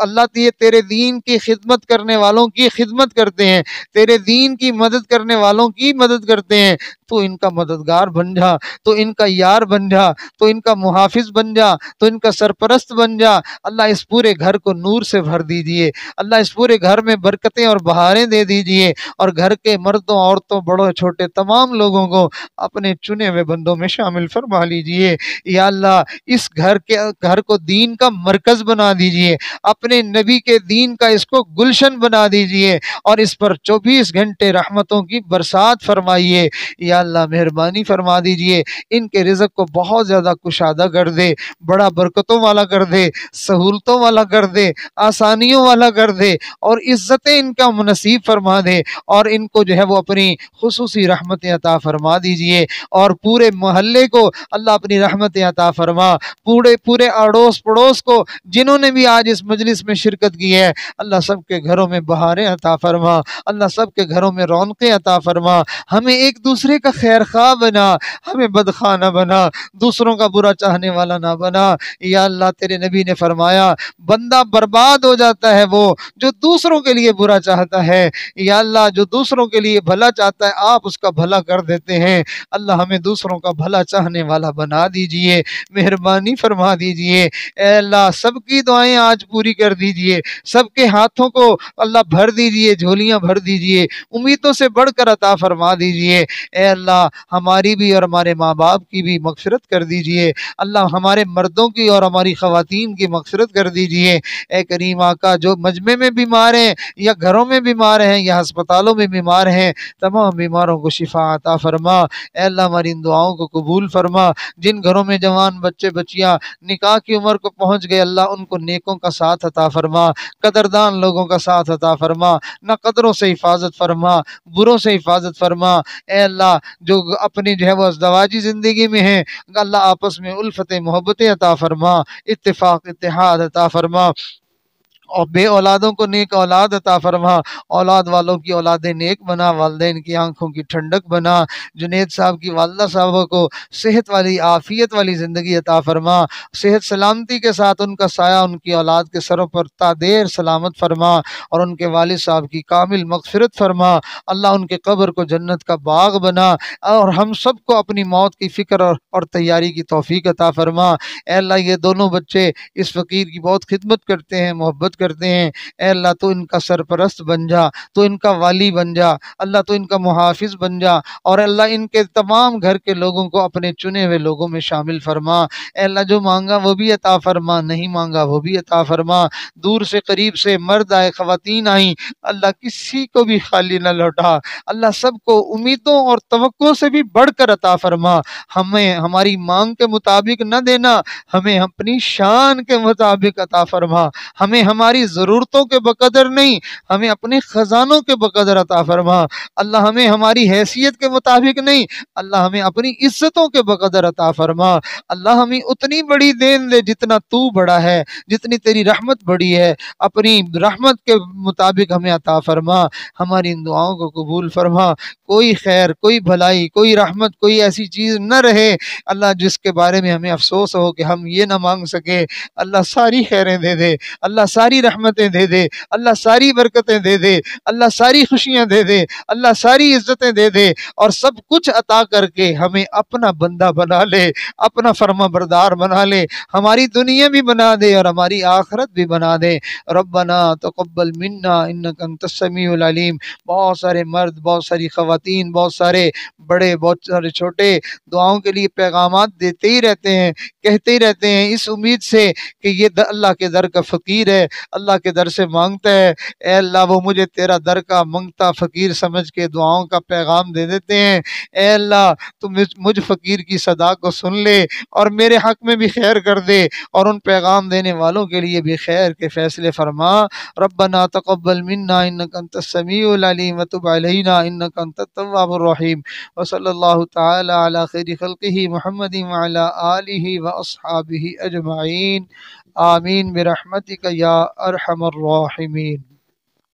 अल्लाह तो ये तेरे दीन की खिदमत करने वालों की खिदमत करते हैं तेरे दीन की मदद करने वालों की मदद करते हैं तो इनका मददगार बन जा तो इनका यार बन जा तो इनका मुहाफ़ बन जा तो इनका सरपरस्त बन जा अल्लाह इस पूरे घर को नूर से भर दीजिए अल्लाह इस पूरे घर में बरकतें और बहारें दे दीजिए और घर के मर्दों औरतों बड़ों छोटे तमाम लोगों को अपने चुने हुए बंदों में शामिल फरमा लीजिए या अल्लाह इस घर के घर को दीन का मरकज़ बना दीजिए अपने नबी के दीन का इसको गुलशन बना दीजिए और इस पर चौबीस घंटे रहमतों की बरसात फरमाइए या अल्लाह मेहरबानी फरमा दीजिए इनके रिजक को बहुत ज़्यादा कुशादा कर दे बड़ा बरकतों वाला कर दे सहूलतों वाला कर दे आसानियों वाला कर दे और इज़्ज़तें इनका मुनसीब फरमा दे और इनको जो है वो अपनी खसूसी रहमतें अता फरमा दीजिए और पूरे मोहल्ले को अल्लाह अपनी रहमत अता फरमा पूरे पूरे अड़ोस पड़ोस को जिन्होंने भी आज इस मजलिस में शिरकत की है अल्लाह सब के घरों में बहारें अता फरमा अल्लाह सब के घरों में रौनकें अता फरमा हमें एक दूसरे का खैर खा बना हमें बदखा ना बना दूसरों का बुरा चाहने वाला ना बना या अल्लाह तेरे नबी ने फरमाया बंदा बर्बाद हो जाता है वो जो दूसरों के लिए बुरा चाहता है या अल्लाह जो दूसरों के लिए भला चाहता है आप उसका भला कर देते हैं अल्लाह अल्लाह हमें दूसरों का भला चाहने वाला बना दीजिए मेहरबानी फरमा दीजिए अल्लाह सबकी दुआएं आज पूरी कर दीजिए सबके हाथों को अल्लाह भर दीजिए झोलियाँ भर दीजिए उम्मीदों से बढ़कर अता फरमा दीजिए अल्लाह हमारी भी और हमारे माँ बाप की भी मकसरत कर दीजिए अल्लाह हमारे मर्दों की और हमारी ख़वान की मकसरत कर दीजिए ए करीम आका जो मजमे में बीमार हैं या घरों में बीमार हैं या अस्पतालों में बीमार हैं तमाम बीमारों को शिफा अता फरमा अल्लाह हमारी इन दुआओं को कबूल फरमा जिन घरों में जवान बच्चे बच्चियाँ निकाह की उम्र को पहुँच गए अल्लाह उनको नेकों का साथ अता फरमा कदरदान लोगों का साथ अता फरमा न कदरों से हिफाजत फरमा बुरों से हिफाजत फरमा ए अल्लाह जो अपनी जो है वह दवाजी ज़िंदगी में हैं अल्लाह आपस में उल्फत मोहब्बतें अता फरमा इतफ़ाक़ इतिहाद अता फरमा और बे औलादों को नेक औलाद अता फरमा औलाद वालों की औलादें नेक बना वालदे की आंखों की ठंडक बना जुनेद साहब की वालदा साहबों को सेहत वाली आफियत वाली ज़िंदगी अता फरमा सेहत सलामती के साथ उनका साया उनकी औलाद के सरों पर तादेर सलामत फरमा और उनके वाल साहब की कामिल मगफरत फरमा अल्लाह उनके कब्र को जन्नत का बाग बना और हम सबको अपनी मौत की फ़िक्र और, और तैयारी की तोफ़ी अता फरमा अल्लाह ये दोनों बच्चे इस फ़कीर की बहुत खिदमत करते हैं मोहब्बत करते हैं ए अल्लाह तो इनका सरपरस्त बन जा तो इनका वाली बन जा अल्लाह तो इनका मुहाफ़ बन जा और अल्लाह इनके तमाम घर के लोगों को अपने चुने हुए लोगों में शामिल फरमा अल्लाह जो मांगा वो भी अता फरमा नहीं मांगा वो भी अता फरमा दूर से करीब से मर्द आए ख़वातीन आई अल्लाह किसी को भी खाली न लौटा अल्लाह सबको उम्मीदों और तो से भी बढ़कर अता फरमा हमें हमारी मांग के मुताबिक न देना हमें अपनी शान के मुताबिक अता फरमा हमें हम हमारी ज़रूरतों के बकदर नहीं हमें अपने ख़जानों के बकदर अता फरमा अल्लाह हमें हमारी हैसियत के मुताबिक नहीं अल्लाह हमें अपनी इज्जतों के बकदर अता फरमा अल्लाह हमें उतनी बड़ी देन दे जितना तू बड़ा है जितनी तेरी रहमत बड़ी है अपनी रहमत के मुताबिक हमें अता फरमा हमारी इन दुआओं को कबूल फरमा कोई खैर कोई भलाई कोई रहमत कोई ऐसी चीज़ न रहे अल्लाह जिसके बारे में हमें अफसोस हो कि हम ये ना मांग सके अल्लाह सारी खैरें दे दे अल्लाह सारी सारी रहमतें दे दे अल्लाह सारी बरकतें दे दे अल्लाह सारी खुशियाँ दे दे अल्लाह सारी इज्जतें दे दे और सब कुछ अता करके हमें अपना बंदा बना ले अपना फर्मा बरदार बना ले हमारी दुनिया भी बना दे और हमारी आखरत भी बना दे रबना तो कब्बल मन्ना तस्मीम बहुत सारे मर्द बहुत सारी खातन बहुत सारे बड़े बहुत सारे छोटे दुआओं के लिए पैगाम देते ही रहते हैं कहते ही रहते हैं इस उम्मीद से कि ये अल्लाह के दर का फ़कीर है अल्लाह के दर से मांगते हैं ए अल्लाह वो मुझे तेरा दर का मंगता फ़कीर समझ के दुआओं का पैगाम दे देते हैं ए अल्लाह मुझ, फ़कीर की सदा को सुन ले और मेरे हक़ में भी खैर कर दे और उन पैगाम देने वालों के लिए भी खैर के फ़ैसले फरमा रबना तकबल मन्ना इन समीम वतुबना इनकंत तवाबरहीम वसल्ला तला खैर आलि व अजमाइन आमीन बिरहमति कया अरहमर्राहिमीन